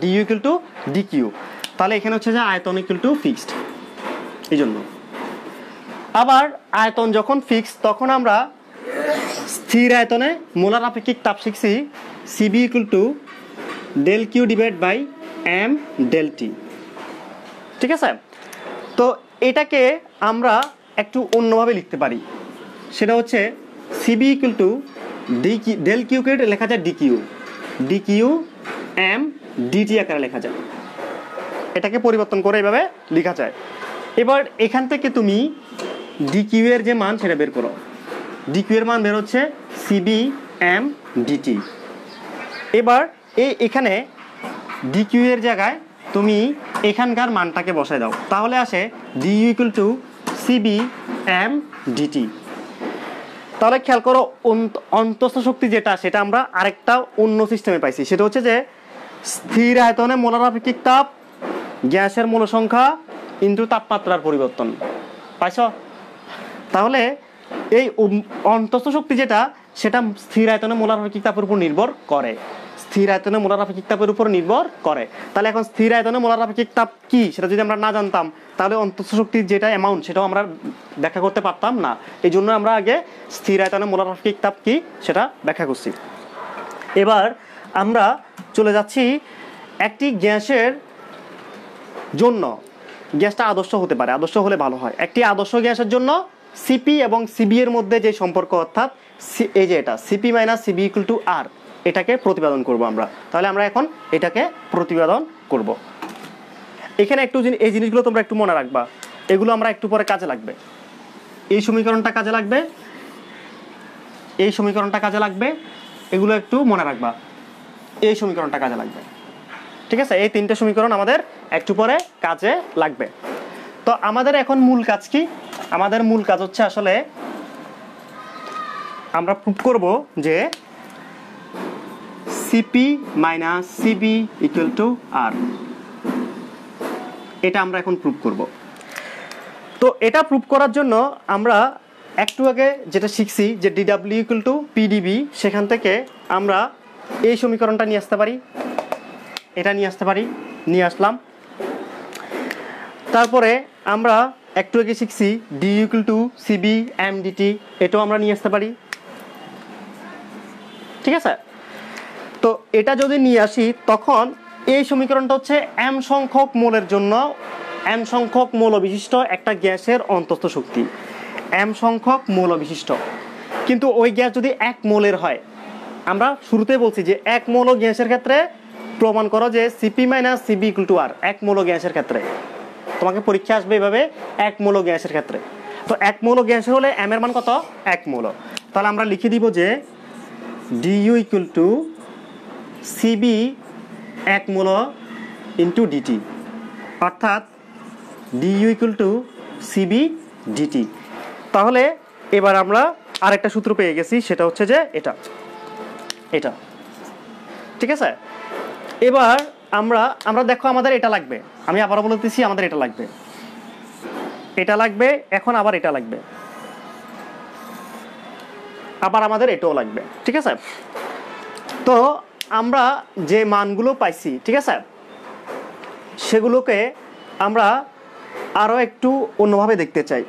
Speaker 1: D equal to D Q তাহলে এখানে হচ্ছে যে আয়তন ইকুয়াল টু ফিক্সড এই জন্য আবার আয়তন যখন ফিক্স তখন আমরা স্থির আয়তনে মোলার আপেক্ষিক তাপ শিখছি CV equal to del Q divide by M del T ঠিক আছে তো এটাকে আমরা একটু অন্যভাবে লিখতে পারি সেটা হচ্ছে CV equal to D del কিউকে লেখা যায় ডিকিউ ডিকিউ এম ডিটি আকারে লেখা যায় এটাকে পরিবর্তন করে এভাবে লেখা যায় এবার এখান থেকে তুমি ডিকিউ এর যে মান সেটা বের করো ডিকিউ এর মান বের হচ্ছে সিবি এম ডিটি এবার এই এখানে ডিকিউ এর জায়গায় তুমি এখানকার মানটাকে বসায় দাও তাহলে আসে D equal to CV M DT তাহলে খেয়াল করো অন্তস্থ শক্তি যেটা সেটা আমরা আরেকটা অন্য সিস্টেমে পাইছি সেটা হচ্ছে যে স্থির আয়তনে মোলার আপেক্ষিক তাপ গ্যাসের মূল সংখ্যা ইন্টু তাপমাত্রার পরিবর্তন পাইছ তাহলে এই অন্তস্থ শক্তি যেটা সেটা স্থির আয়তনে মোলারফিক তাপের উপর নির্ভর করে স্থির আয়তনে মোলারফিক তাপের উপর নির্ভর করে তাহলে এখন স্থির আয়তনে মোলারফিক তাপ কি সেটা যদি আমরা না জানতাম তাহলে অন্তস্থ শক্তির যেটা অ্যামাউন্ট সেটাও আমরা ব্যাখ্যা করতে পারতাম না এই জন্য আমরা আগে স্থির আয়তনে মোলারফিক তাপ কি সেটা ব্যাখ্যা করছি এবার আমরা চলে যাচ্ছি একটি গ্যাসের জন্য গ্যাসটা আদর্শ হতে পারে আদর্শ হলে ভালো হয় একটি আদর্শ গ্যাসের জন্য সিপি এবং সিবি এর মধ্যে যে সম্পর্ক অর্থাৎ এই যে এটা CP minus CV equal to R এটাকে প্রতিপাদন করব আমরা তাহলে আমরা এখন এটাকে প্রতিপাদন করব। এখানে একটু এই জিনিসগুলো তোমরা একটু মনে রাখবা এগুলো আমরা একটু পরে কাজে লাগবে এই সমীকরণটা কাজে লাগবে এই সমীকরণটা কাজে লাগবে এগুলো একটু মনে রাখবা এই সমীকরণটা কাজে লাগবে ঠিক আছে এই তিনটে সমীকরণ আমাদের একটু পরে কাজে লাগবে তো আমাদের এখন মূল কাজ কি আমাদের মূল কাজ হচ্ছে আসলে আমরা প্রুভ করব যে CP minus CV equal to R এটা আমরা এখন প্রুভ করব তো এটা প্রুভ করার জন্য আমরা একটু আগে যেটা শিখছি যে ডিডাব্লিউ ইকুয়াল টু পিডিবি সেখান থেকে আমরা এই সমীকরণটা নিয়ে আসতে পারি এটা নিয়ে আসতে পারি নিয়ে আসলাম তারপরে আমরা একটু আগে শিখছি D equal to CV M DT এটাও আমরা নিয়ে আসতে পারি ঠিক আছে তো এটা যদি নিয়ে আসি তখন এই সমীকরণটা হচ্ছে এম সংখ্যক মোলের জন্য এম সংখ্যক মৌল বিশিষ্ট একটা গ্যাসের অন্তস্থ শক্তি এম সংখ্যক মৌল বিশিষ্ট কিন্তু ওই গ্যাস যদি এক মোলের হয় আমরা শুরুতে বলছি যে এক মৌল গ্যাসের ক্ষেত্রে প্রমাণ করো যে CP minus CV equal to R এক মৌল গ্যাসের ক্ষেত্রে তোমাকে পরীক্ষা আসবে এভাবে এক মৌল গ্যাসের ক্ষেত্রে তো এক মূল গ্যাস হলে এম এর মান কত এক মৌল তাহলে আমরা লিখে দিব যে ডিইউ ইকুয়াল টু সিবি এক মূল ইন্টু ডিটি অর্থাৎ DU equal to CV DT তাহলে এবার আমরা আরেকটা সূত্র পেয়ে গেছি সেটা হচ্ছে যে এটা এটা ঠিক আছে এবার আমরা আমরা দেখো আমাদের এটা লাগবে আমি আবারও বলতেছি আমাদের এটা লাগবে এটা লাগবে এখন আবার এটা লাগবে আবার আমাদের এটাও লাগবে ঠিক আছে তো আমরা যে মানগুলো পাইছি ঠিক আছে সেগুলোকে আমরা আরও একটু অন্যভাবে দেখতে চাই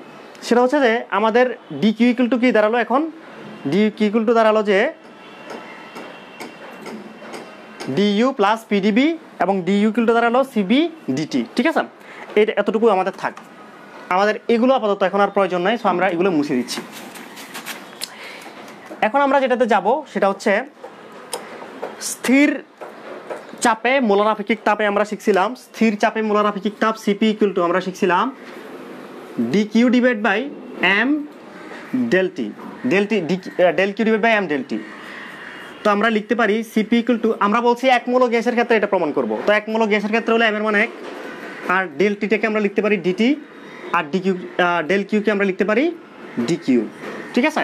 Speaker 1: সেটা হচ্ছে যে আমাদের ডি কিউ ইকুল টু কি দাঁড়ালো এখন ডি কিউ ইকুল টু দাঁড়ালো যে ডিইউ প্লাস পিডিবি এবং ডিইউ কিলটা দাঁড়ালো সিবি ডিটি ঠিক আছে এটা এতটুকু আমাদের থাক আমাদের এগুলো আপাতত এখন আর প্রয়োজন নাই সো আমরা এগুলো মুছে দিচ্ছি এখন আমরা যেটাতে যাব সেটা হচ্ছে স্থির চাপে মোলারাফিকিক তাপে আমরা শিখছিলাম স্থির চাপে মোলারাফিকিক তাপ সিপি ইকুয়াল টু আমরা শিখছিলাম D Q divide by M del T del T D del Q divide by M del T তো আমরা লিখতে পারি সিপি ইকুয়াল টু আমরা বলছি একমূলক গ্যাসের ক্ষেত্রে এটা প্রমাণ করব তো একমূলক গ্যাসের ক্ষেত্রে হলে এমের মান এক আর ডেল টিটাকে আমরা লিখতে পারি ডিটি আর ডিকিউ ডেল কিউকে আমরা লিখতে পারি ডিকিউ ঠিক আছে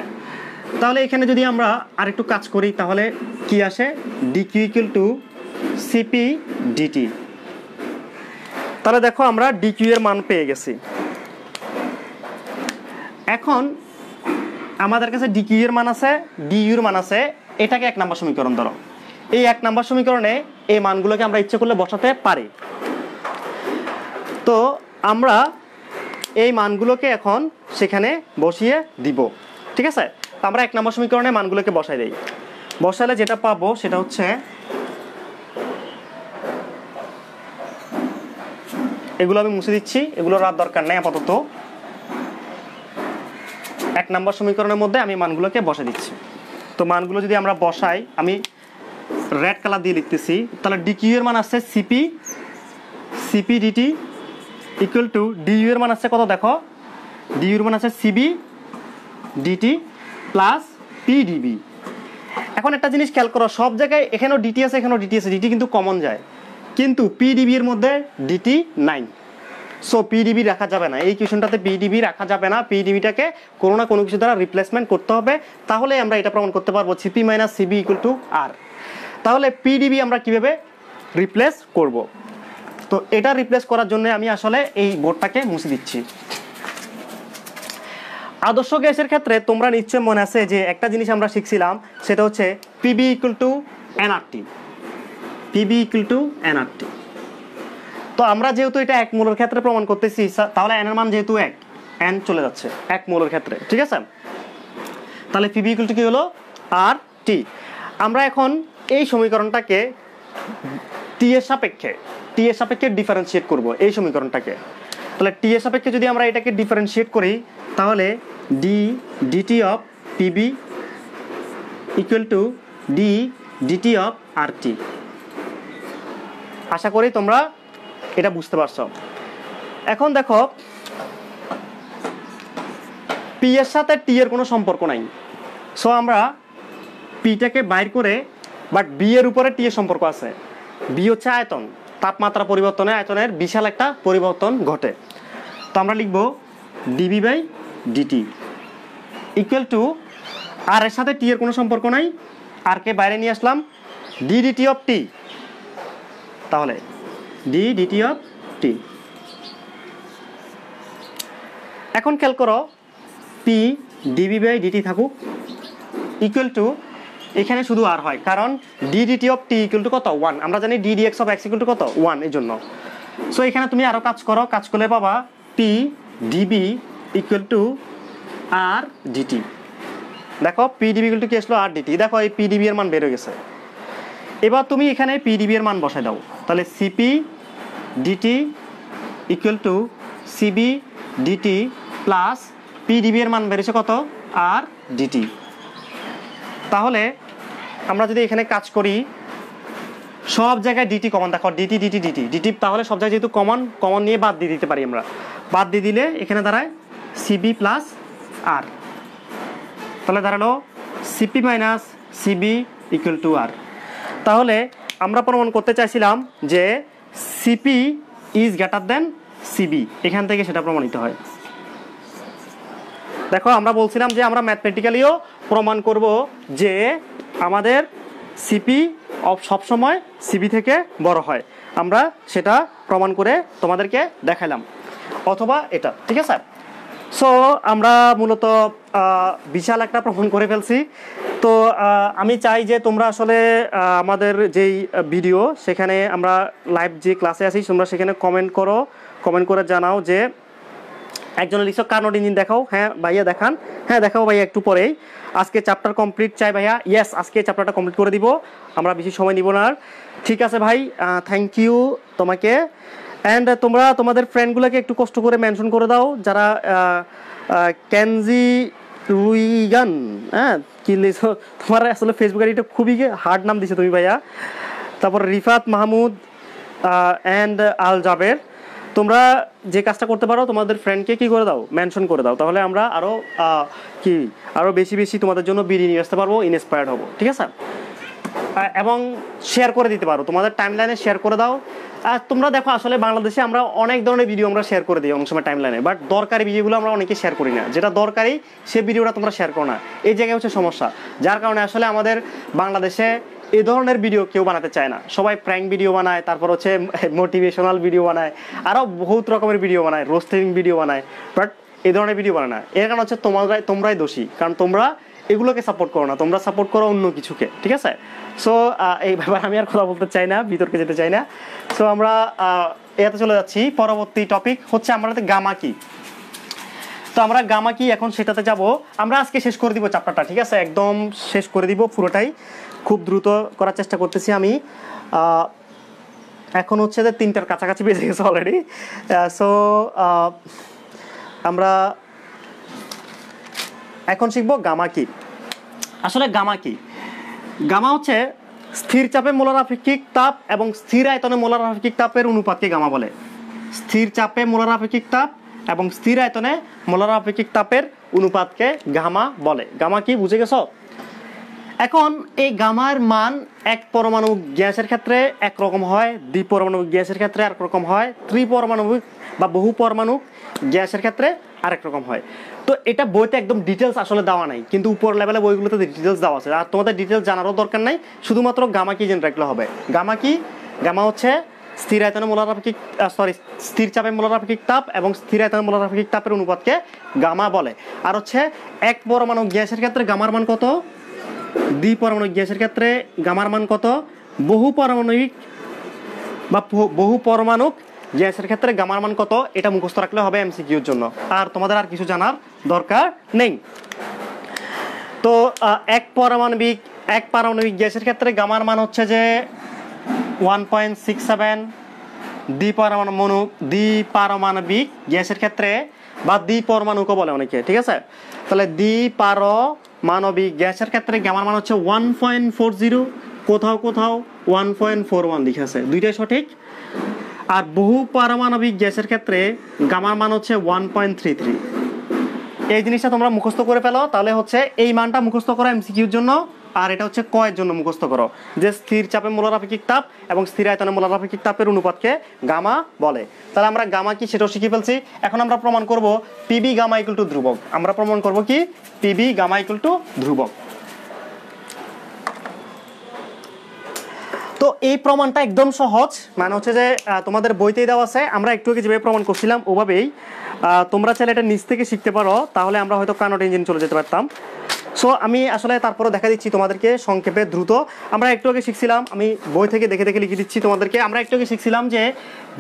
Speaker 1: তাহলে এখানে যদি আমরা আরেকটু কাজ করি তাহলে কি আসে DQ equal to CP DT তাহলে দেখো আমরা ডিকিউ এর মান পেয়ে গেছি এখন আমাদের কাছে ডিকিউ এর মান আছে ডিইউর মান আছে এটাকে এক নাম্বার সমীকরণ ধরো এই এক নাম্বার সমীকরণে এই মানগুলোকে আমরা ইচ্ছে করলে বসাতে পারি তো আমরা এই মানগুলোকে এখন সেখানে বসিয়ে দিব ঠিক আছে আমরা এক নম্বর সমীকরণে মানগুলোকে বসাই দিই বসালে যেটা পাবো সেটা হচ্ছে এগুলো আমি মুছে দিচ্ছি এগুলো আর দরকার নেই আপাতত এক নম্বর সমীকরণের মধ্যে আমি মানগুলোকে বসে দিচ্ছি তো মানগুলো যদি আমরা বসাই আমি রেড কালার দিয়ে লিখতেছি তাহলে ডিকিউ এর মান আসছে CP CP DT equal to DU এর মান আসছে কত দেখো ডিইউর মান আছে সিবি ডিটি প্লাস পিডিবি এখন একটা জিনিস খেয়াল করো সব জায়গায় এখানেও ডিটি আছে এখানেও ডিটি আছে ডিটি কিন্তু কমন যায় কিন্তু পিডিবি এর মধ্যে ডিটি নাই সো পিডিবি রাখা যাবে না এই কোয়েশনটাতে পিডিবি রাখা যাবে না পিডিবিটাকে কোনো না কোনো কিছু দ্বারা রিপ্লেসমেন্ট করতে হবে তাহলে আমরা এটা প্রমাণ করতে পারবো CP minus CV equal to R তাহলে পিডিবি আমরা কীভাবে রিপ্লেস করব তো এটা রিপ্লেস করার জন্য আমি আসলে এই বোর্ডটাকে মুছে দিচ্ছি আদর্শ গ্যাসের ক্ষেত্রে তোমরা নিশ্চয় মনে আছে যে একটা জিনিস আমরা শিখছিলাম সেটা হচ্ছে PV equal to NRT PV equal to NRT তো আমরা যেহেতু এটা এক মূলের ক্ষেত্রে প্রমাণ করতেছি তাহলে এন এর মান যেহেতু এক এন চলে যাচ্ছে এক মূলের ক্ষেত্রে ঠিক আছে তাহলে পিবি ইকুয়াল টু কি হলো আর টি আমরা এখন এই সমীকরণটাকে টি এর সাপেক্ষে টি এর সাপেক্ষে ডিফারেন্সিয়েট করব এই সমীকরণটাকে তাহলে টি এর সাপেক্ষে যদি আমরা এটাকে ডিফারেন্সিয়েট করি তাহলে D DT of PV equal to D DT of R T আশা করি তোমরা এটা বুঝতে পারছ এখন দেখো পি এর সাথে টি এর কোনো সম্পর্ক নাই সো আমরা পিটাকে বাইর করে বাট বি এর উপরে টি এর সম্পর্ক আছে বি হচ্ছে আয়তন তাপমাত্রা পরিবর্তনে আয়তনের বিশাল একটা পরিবর্তন ঘটে তো আমরা লিখব DV by DT equal to R এর সাথে টি এর কোনো সম্পর্ক নাই আরকে বাইরে নিয়ে আসলাম ডিডিটি অফ টি তাহলে ডি ডিটি অফ টি এখন খেয়াল করো পি ডিবি বাই ডিটি থাকুক ইকুয়াল টু এখানে শুধু আর হয় কারণ D DT of T equal to কত ওয়ান আমরা জানি D D X of X equal to কত ওয়ান এই জন্য সো এখানে তুমি আরও কাজ করো কাজ করলে পাবা P DB equal to R DT দেখো পি ডিবি ইকুয়াল টু কি আসলো আর ডিটি দেখো এই পি ডিবি এর মান বেড়ে গেছে এবার তুমি এখানে পি ডিবি এর মান বসায় দাও তাহলে CP DT equal to CV DT plus PDV এর মান বেড়েছে কত আর ডিটি তাহলে আমরা যদি এখানে কাজ করি সব জায়গায় ডিটি কমন দেখো ডিটি ডিটি ডিটি ডিটি তাহলে সব জায়গায় যেহেতু কমন কমন নিয়ে বাদ দিয়ে দিতে পারি আমরা বাদ দিয়ে দিলে এখানে দাঁড়ায় সিবি প্লাস আর তাহলে দাঁড়ালো CP minus CV equal to R তাহলে আমরা প্রমাণ করতে চাইছিলাম যে CP is greater than CV এখান থেকে সেটা প্রমাণিত হয় দেখো আমরা বলছিলাম যে আমরা ম্যাথমেটিক্যালিও প্রমাণ করব যে আমাদের সিপি সবসময় সিবি থেকে বড় হয় আমরা সেটা প্রমাণ করে তোমাদেরকে দেখালাম অথবা এটা ঠিক আছে স্যার সো আমরা মূলত বিশাল একটা প্রমাণ করে ফেলছি তো আমি চাই যে তোমরা আসলে আমাদের যেই ভিডিও সেখানে আমরা লাইভ যে ক্লাসে আছি তোমরা সেখানে কমেন্ট করো কমেন্ট করে জানাও যে একজন লিখছ কার্নোট ইঞ্জিন দেখাও হ্যাঁ ভাইয়া দেখান হ্যাঁ দেখাও ভাইয়া একটু পরেই আজকে চ্যাপ্টার কমপ্লিট চাই ভাইয়া ইয়েস আজকে চ্যাপ্টারটা কমপ্লিট করে দিব আমরা বেশি সময় নিব না আর ঠিক আছে ভাই থ্যাংক ইউ তোমাকে অ্যান্ড uh, তোমরা তোমাদের ফ্রেন্ডগুলোকে একটু কষ্ট করে মেনশন করে দাও যারা ক্যানজি রুইগান হ্যাঁ কি লিখছো তোমার আসলে ফেসবুক আইডিটা খুবই হার্ড নাম দিছে তুমি ভাইয়া তারপর রিফাত মাহমুদ অ্যান্ড আল জাবের তোমরা যে কাজটা করতে পারো তোমাদের ফ্রেন্ডকে কি করে দাও মেনশন করে দাও তাহলে আমরা আরও কি আরও বেশি বেশি তোমাদের জন্য বিড়ি নিয়ে আসতে পারবো ইনস্পায়ার্ড হবো ঠিক আছে এবং শেয়ার করে দিতে পারো তোমাদের টাইম লাইনে শেয়ার করে দাও আর তোমরা দেখো আসলে বাংলাদেশে আমরা অনেক ধরনের ভিডিও আমরা শেয়ার করে দিই অনেক সময় টাইম লাইনে বাট দরকারি ভিডিওগুলো আমরা অনেকে শেয়ার করি না যেটা দরকারি সে ভিডিওটা তোমরা শেয়ার করো না এই জায়গায় হচ্ছে সমস্যা যার কারণে আসলে আমাদের বাংলাদেশে এই ধরনের ভিডিও কেউ বানাতে চায় না সবাই প্র্যাঙ্ক ভিডিও বানায় তারপর হচ্ছে মোটিভেশনাল [LAUGHS] ভিডিও বানায় আরও বহুত রকমের ভিডিও বানায় রোস্টিং ভিডিও বানায় বাট এই ধরনের ভিডিও বানায় না এর কারণ হচ্ছে তোমরাই তোমরাই দোষী কারণ তোমরা এগুলোকে সাপোর্ট করো না তোমরা সাপোর্ট করো অন্য কিছুকে ঠিক আছে সো এই ব্যাপারে আমি আর কথা বলতে চাই না বিতর্কে যেতে চাই না সো আমরা এতে চলে যাচ্ছি পরবর্তী টপিক হচ্ছে আমরা গামা কি তো আমরা গামা কি এখন সেটাতে যাব আমরা আজকে শেষ করে দিব চাপ্টারটা ঠিক আছে একদম শেষ করে দিব পুরোটাই খুব দ্রুত করার চেষ্টা করতেছি আমি এখন হচ্ছে যে তিনটার কাছাকাছি বেজে গেছে অলরেডি সো আমরা এখন শিখবো গামা কি আসলে গামা কি গামা হচ্ছে স্থির চাপে মোলার আপেক্ষিক তাপ এবং স্থির আয়তনে মোলার আপেক্ষিক তাপের অনুপাতকে গামা বলে স্থির চাপে মোলার আপেক্ষিক তাপ এবং স্থির আয়তনে মোলার আপেক্ষিক তাপের অনুপাতকে গামা বলে গামা কি বুঝে গেছ এখন এই গামার মান এক পরমাণু গ্যাসের ক্ষেত্রে একরকম হয় দ্বি পরমাণু গ্যাসের ক্ষেত্রে আরেক রকম হয় পরমাণু বা বহু পরমাণু গ্যাসের ক্ষেত্রে আরেক রকম হয় তো এটা বইতে একদম ডিটেলস আসলে দেওয়া নাই কিন্তু উপর লেভেলে বইগুলোতে ডিটেলস দেওয়া আছে আর তোমাদের ডিটেলস জানারও দরকার নাই শুধুমাত্র গামা কি জেনে রাখলে হবে গামা কি গামা হচ্ছে স্থির আয়তনে মোলারাফিক সরি স্থির চাপে মোলারাফিক তাপ এবং স্থির আয়তনে মোলারাফিক তাপের অনুপাতকে গামা বলে আর হচ্ছে এক পরমাণু গ্যাসের ক্ষেত্রে গামার মান কত দ্বি পরমাণু গ্যাসের ক্ষেত্রে গামার মান কত বহু পারমাণবিক বা বহু পরমাণুক গ্যাসের ক্ষেত্রে গামার মান কত এটা মুখস্থ রাখলে হবে এমসিকিউর জন্য আর তোমাদের আর কিছু জানার দরকার নেই তো এক পারমাণবিক এক পারমাণবিক গ্যাসের ক্ষেত্রে গামার মান হচ্ছে যে ওয়ান পয়েন্ট সিক্স সেভেন দ্বিপারমাণু দ্বিপারমাণবিক গ্যাসের ক্ষেত্রে বা দ্বিপরমাণুকে বলে অনেকে ঠিক আছে তাহলে পারমাণবিক গ্যাসের ক্ষেত্রে গামার মান হচ্ছে ওয়ান পয়েন্ট ফোর জিরো কোথাও কোথাও ওয়ান পয়েন্ট ফোর ওয়ান লিখে আছে দুইটাই সঠিক আর বহু পারমাণবিক গ্যাসের ক্ষেত্রে গামার মান হচ্ছে ওয়ান পয়েন্ট থ্রি থ্রি এই জিনিসটা তোমরা মুখস্থ করে ফেলো তাহলে হচ্ছে এই মানটা মুখস্থ করা এমসিকিউর জন্য আর এটা হচ্ছে কয়ের জন্য মুখস্থ করো যে স্থির চাপে মোলারাফিকিক তাপ এবং স্থির আয়তনে মোলারাফিকিক তাপের অনুপাতকে গামা বলে তাহলে আমরা গামা কি সেটাও শিখে ফেলছি এখন আমরা প্রমাণ করব পিবি গামা ইকুল টু ধ্রুবক আমরা প্রমাণ করব কি পিবি গামা ইকুল টু ধ্রুবক এই প্রমাণটা একদম সহজ মানে হচ্ছে যে তোমাদের বইতেই দেওয়া আছে আমরা একটু আগে যেভাবে প্রমাণ করছিলাম ওভাবেই তোমরা চাইলে এটা নিচ থেকে শিখতে পারো তাহলে আমরা হয়তো কানট ইঞ্জিন চলে যেতে পারতাম সো আমি আসলে তারপরে দেখা দিচ্ছি তোমাদেরকে সংক্ষেপে দ্রুত আমরা একটু আগে শিখছিলাম আমি বই থেকে দেখে দেখে লিখে দিচ্ছি তোমাদেরকে আমরা একটু আগে শিখছিলাম যে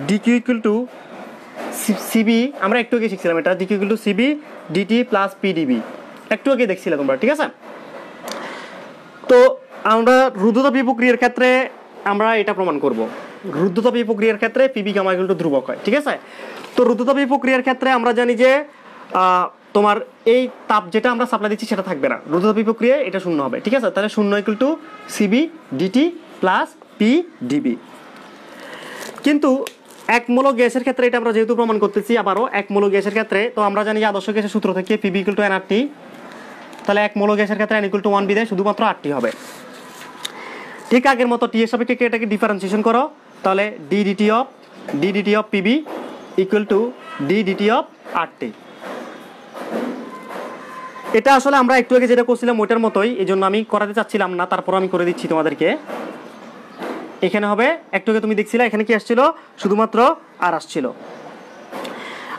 Speaker 1: ডিকিউ ইকুয়াল টু সিবি আমরা একটু আগে শিখছিলাম এটা DQ equal to CV DT plus PDV একটু আগে দেখছিলাম তোমরা ঠিক আছে তো আমরা রুদ্ধতা বিপক্রিয়ার ক্ষেত্রে আমরা এটা প্রমাণ করব রুদ্ধতাপী প্রক্রিয়ার ক্ষেত্রে পিবি গামা কিন্তু ধ্রুবক হয় ঠিক আছে তো রুদ্ধতাপী প্রক্রিয়ার ক্ষেত্রে আমরা জানি যে তোমার এই তাপ যেটা আমরা সাপ্লাই দিচ্ছি সেটা থাকবে না রুদ্ধতাপী প্রক্রিয়ায় এটা শূন্য হবে ঠিক আছে তাহলে শূন্য equal to CV DT plus P DV কিন্তু একমূল গ্যাসের ক্ষেত্রে এটা আমরা যেহেতু প্রমাণ করতেছি আবারও একমূল গ্যাসের ক্ষেত্রে তো আমরা জানি যে আদর্শ গ্যাসের সূত্র থেকে পিবি ইকুয়াল টু এনআরটি তাহলে একমূল গ্যাসের ক্ষেত্রে এন ইকুয়াল টু ওয়ান বি দেয় শুধুমাত্র আটটি হবে ঠিক আগের মতো টি এর এটাকে ডিফারেন্সিয়েশন করো তাহলে D DT of d DT of PV equal to D DT of RT এটা আসলে আমরা একটু আগে যেটা করছিলাম ওইটার মতোই এই জন্য আমি করাতে চাচ্ছিলাম না তারপর আমি করে দিচ্ছি তোমাদেরকে এখানে হবে একটু আগে তুমি দেখছিলে এখানে কি আসছিল শুধুমাত্র আর আসছিল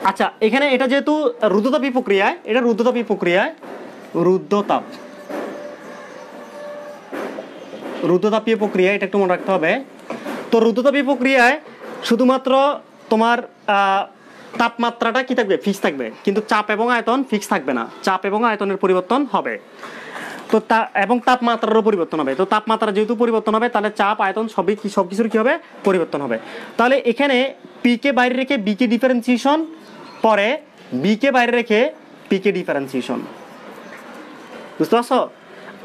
Speaker 1: আচ্ছা এখানে এটা যেহেতু রুদ্রতাপী প্রক্রিয়ায় এটা রুদ্রতাপী প্রক্রিয়ায় রুদ্রতাপ রুদ্রতাপীয় প্রক্রিয়া এটা একটু মনে রাখতে হবে তো রুদ্রতাপীয় প্রক্রিয়ায় শুধুমাত্র তোমার তাপমাত্রাটা কী থাকবে ফিক্স থাকবে কিন্তু চাপ এবং আয়তন ফিক্স থাকবে না চাপ এবং আয়তনের পরিবর্তন হবে তো তা এবং তাপমাত্রারও পরিবর্তন হবে তো তাপমাত্রা যেহেতু পরিবর্তন হবে তাহলে চাপ আয়তন সবই কি সব কিছুর কী হবে পরিবর্তন হবে তাহলে এখানে পিকে বাইরে রেখে বিকে ডিফারেন্সিয়েশন পরে বিকে বাইরে রেখে পিকে ডিফারেন্সিয়েশন বুঝতে পারছো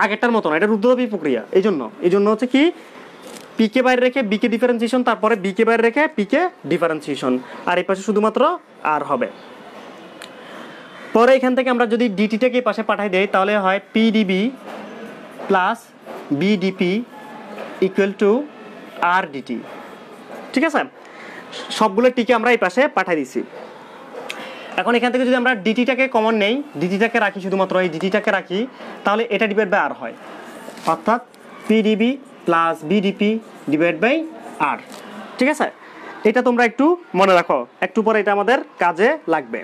Speaker 1: আগেরটার মতো না এটা রুদ্ধতাপী প্রক্রিয়া এই জন্য এই জন্য হচ্ছে কি পিকে বাইরে রেখে বিকে ডিফারেন্সিয়েশন তারপরে বিকে বাইরে রেখে পিকে ডিফারেন্সিয়েশন আর এই পাশে শুধুমাত্র আর হবে পরে এখান থেকে আমরা যদি ডিটিটাকে পাশে পাঠাই দেই তাহলে হয় PdV plus VdP equal to R dT ঠিক আছে সবগুলো টিকে আমরা এই পাশে পাঠাই দিছি এখন এখান থেকে যদি আমরা ডিটিটাকে কমন নেই ডিটিটাকে রাখি শুধুমাত্র এই ডিটিটাকে রাখি তাহলে এটা ডিভাইড বাই আর হয় অর্থাৎ PdV plus VdP divide by R ঠিক আছে এটা তোমরা একটু মনে রাখো একটু পরে এটা আমাদের কাজে লাগবে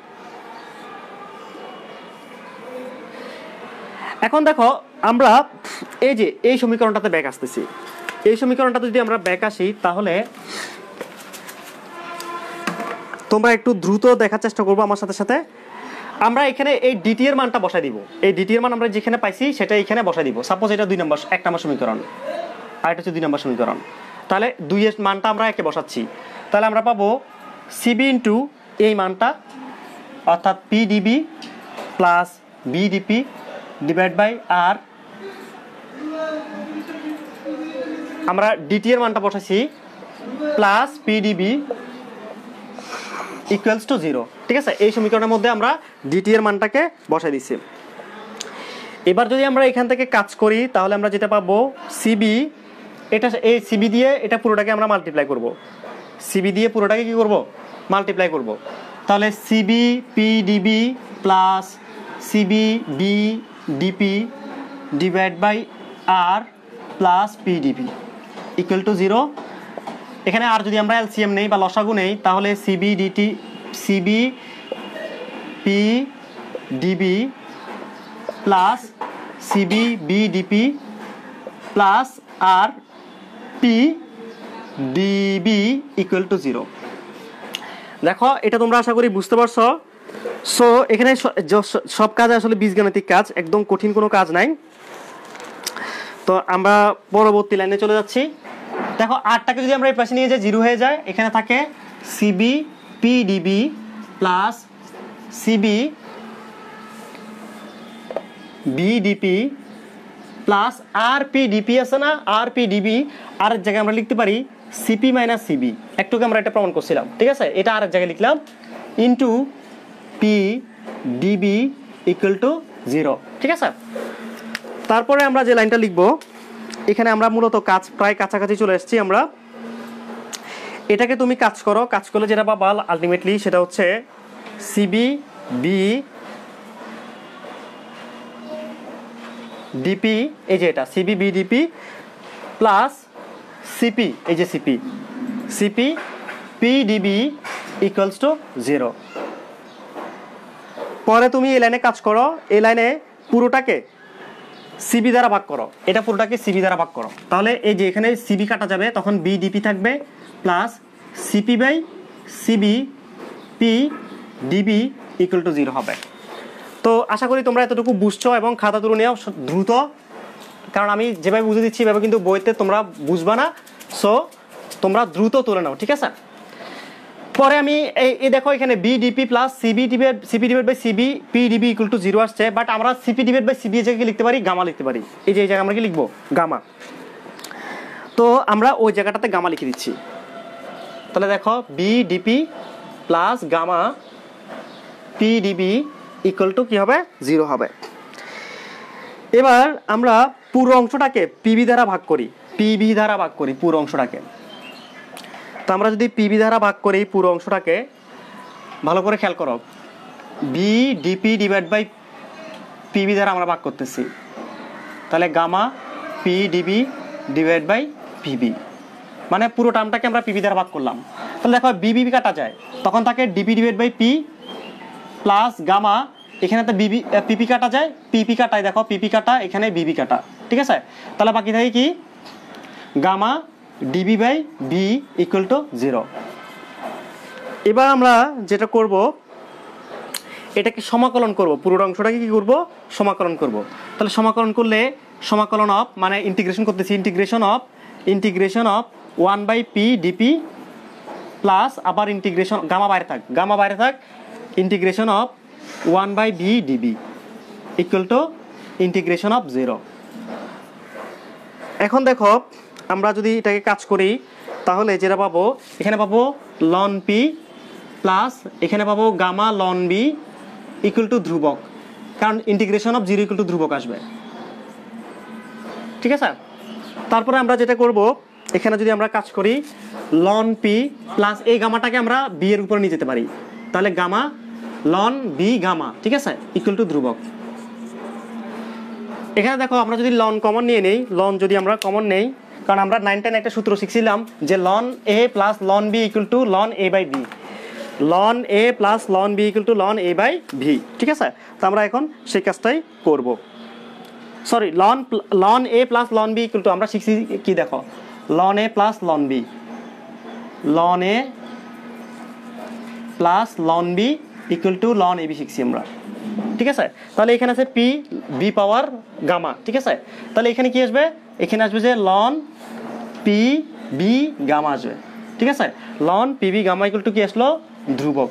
Speaker 1: এখন দেখো আমরা এই যে এই সমীকরণটাতে ব্যাক আসতেছি এই সমীকরণটাতে যদি আমরা ব্যাক আসি তাহলে তোমরা একটু দ্রুত দেখার চেষ্টা করবো আমার সাথে সাথে আমরা এখানে এই ডিটি এর মানটা বসাই দিব এই ডিটি এর মান আমরা যেখানে পাইছি সেটা এখানে বসাই দিব সাপোজ এটা দুই নম্বর এক নম্বর সমীকরণ আর এটা হচ্ছে দুই নম্বর সমীকরণ তাহলে দুই এর মানটা আমরা একে বসাচ্ছি তাহলে আমরা পাবো সিবি ইন্টু এই মানটা অর্থাৎ PdV plus VdP divide by R আমরা ডিটি এর মানটা বসাইছি plus PdV equals to zero ঠিক আছে এই সমীকরণের মধ্যে আমরা ডিটি এর মানটাকে বসাই দিচ্ছি এবার যদি আমরা এখান থেকে কাজ করি তাহলে আমরা যেটা পাবো সিবি এটা এই সিবি দিয়ে এটা পুরোটাকে আমরা মাল্টিপ্লাই করব সিবি দিয়ে পুরোটাকে কি করব মাল্টিপ্লাই করব তাহলে CB PDB plus CB B DP divide by R plus PDP equal to zero এখানে আর যদি আমরা এলসিএম নেই বা লসাগু নেই তাহলে CB DT CB P DB plus CB BDP plus R P DB equal to zero দেখো এটা তোমরা আশা করি বুঝতে পারছো সো এখানে সব কাজ আসলে বীজগাণিতিক কাজ একদম কঠিন কোনো কাজ নাই তো আমরা পরবর্তী লাইনে চলে যাচ্ছি দেখো আটটাকে যদি আমরা এই পাশে নিয়ে যাই জিরো হয়ে যায় এখানে থাকে CB PDB plus CB BDP plus R PDP আছে না আর পিডিবি আর এক জায়গায় আমরা লিখতে পারি সিপি মাইনাস সিবি একটুকে আমরা এটা প্রমাণ করছিলাম ঠিক আছে এটা আর এক জায়গায় লিখলাম into P DB equal to zero ঠিক আছে তারপরে আমরা যে লাইনটা লিখবো এখানে আমরা মূলত কাজ প্রায় কাছাকাছি চলে এসেছি আমরা এটাকে তুমি কাজ করো কাজ করলে যেটা বা বাল আলটিমেটলি সেটা হচ্ছে সিবি বি ডিপি এই যে এটা সিবি বি ডিপি প্লাস সিপি এই যে Cp Cp PdV equals to zero পরে তুমি এই লাইনে কাজ করো এই লাইনে পুরোটাকে সিবি দ্বারা ভাগ করো এটা পুরোটাকে সিবি দ্বারা ভাগ করো তাহলে এই যে এখানে সিবি কাটা যাবে তখন বিডিপি থাকবে plus Cp by CB P DB equal to zero হবে তো আশা করি তোমরা এতটুকু বুঝছো এবং খাতা তুলে নেও দ্রুত কারণ আমি যেভাবে বুঝে দিচ্ছি এভাবে কিন্তু বইতে তোমরা বুঝবা না সো তোমরা দ্রুত তুলে নাও ঠিক আছে পরে আমি এই দেখো এখানে BDP plus CB divide CB divide by CB P DB equal to zero আসছে বাট আমরা সিপি ডিভাইড বাই সিবি জায়গায় লিখতে পারি গামা লিখতে পারি এই যে এই জায়গায় আমরা কি লিখবো গামা তো আমরা ওই জায়গাটাতে গামা লিখে দিচ্ছি তাহলে দেখো VdP plus gamma PdV equal to কী হবে জিরো হবে এবার আমরা পুরো অংশটাকে পিবি দ্বারা ভাগ করি পিবি দ্বারা ভাগ করি পুরো অংশটাকে তো আমরা যদি পিবি দ্বারা ভাগ করি পুরো অংশটাকে ভালো করে খেয়াল করো V DP divide by PV দ্বারা আমরা ভাগ করতেছি তাহলে gamma P dV divide by PV মানে পুরো টার্মটাকে আমরা পিবি দ্বারা ভাগ করলাম তাহলে দেখো বিবি কাটা যায় তখন তাকে dP divide by P plus gamma এখানে তো বিবি পিপি কাটা যায় পিপি কাটায় দেখো পিপি কাটা এখানে বিবি কাটা ঠিক আছে তাহলে বাকি থাকে কি gamma dV by V equal to zero এবার আমরা যেটা করব এটাকে সমাকলন করব পুরোটা অংশটাকে কী করবো সমাকলন করব তাহলে সমাকলন করলে সমাকলন অফ মানে ইন্টিগ্রেশন করতেছি integration of integration of one by P dP plus আবার ইন্টিগ্রেশন গামা বাইরে থাক গামা বাইরে থাক integration of one by V dV equal to integration of zero এখন দেখো আমরা যদি এটাকে কাজ করি তাহলে যেটা পাবো এখানে পাবো লন পি প্লাস এখানে পাবো gamma ln B equal to ধ্রুবক কারণ integration of zero equal to ধ্রুবক আসবে ঠিক আছে তারপরে আমরা যেটা করব এখানে যদি আমরা কাজ করি লন পি প্লাস এই গামাটাকে আমরা বি এর উপরে নিয়ে যেতে পারি তাহলে গামা লন বি গামা ঠিক আছে ইকুয়াল টু ধ্রুবক এখানে দেখো আমরা যদি লন কমন নিয়ে নেই লন যদি আমরা কমন নেই কারণ আমরা নাইন টেন একটা সূত্র শিখছিলাম যে ln A plus ln B equal to ln A by B ln A plus ln B equal to ln A by V ঠিক আছে তো আমরা এখন সেই কাজটাই করব sorry ln ln A plus ln B equal to আমরা শিখছি কি দেখো ln A plus ln B ln A plus ln B equal to ln A B শিখছি আমরা ঠিক আছে তাহলে এখানে আছে পি বি পাওয়ার গামা ঠিক আছে তাহলে এখানে কি আসবে এখানে আসবে যে লন পি বি গামা আসবে ঠিক আছে ln P V gamma equal to কি আসলো ধ্রুবক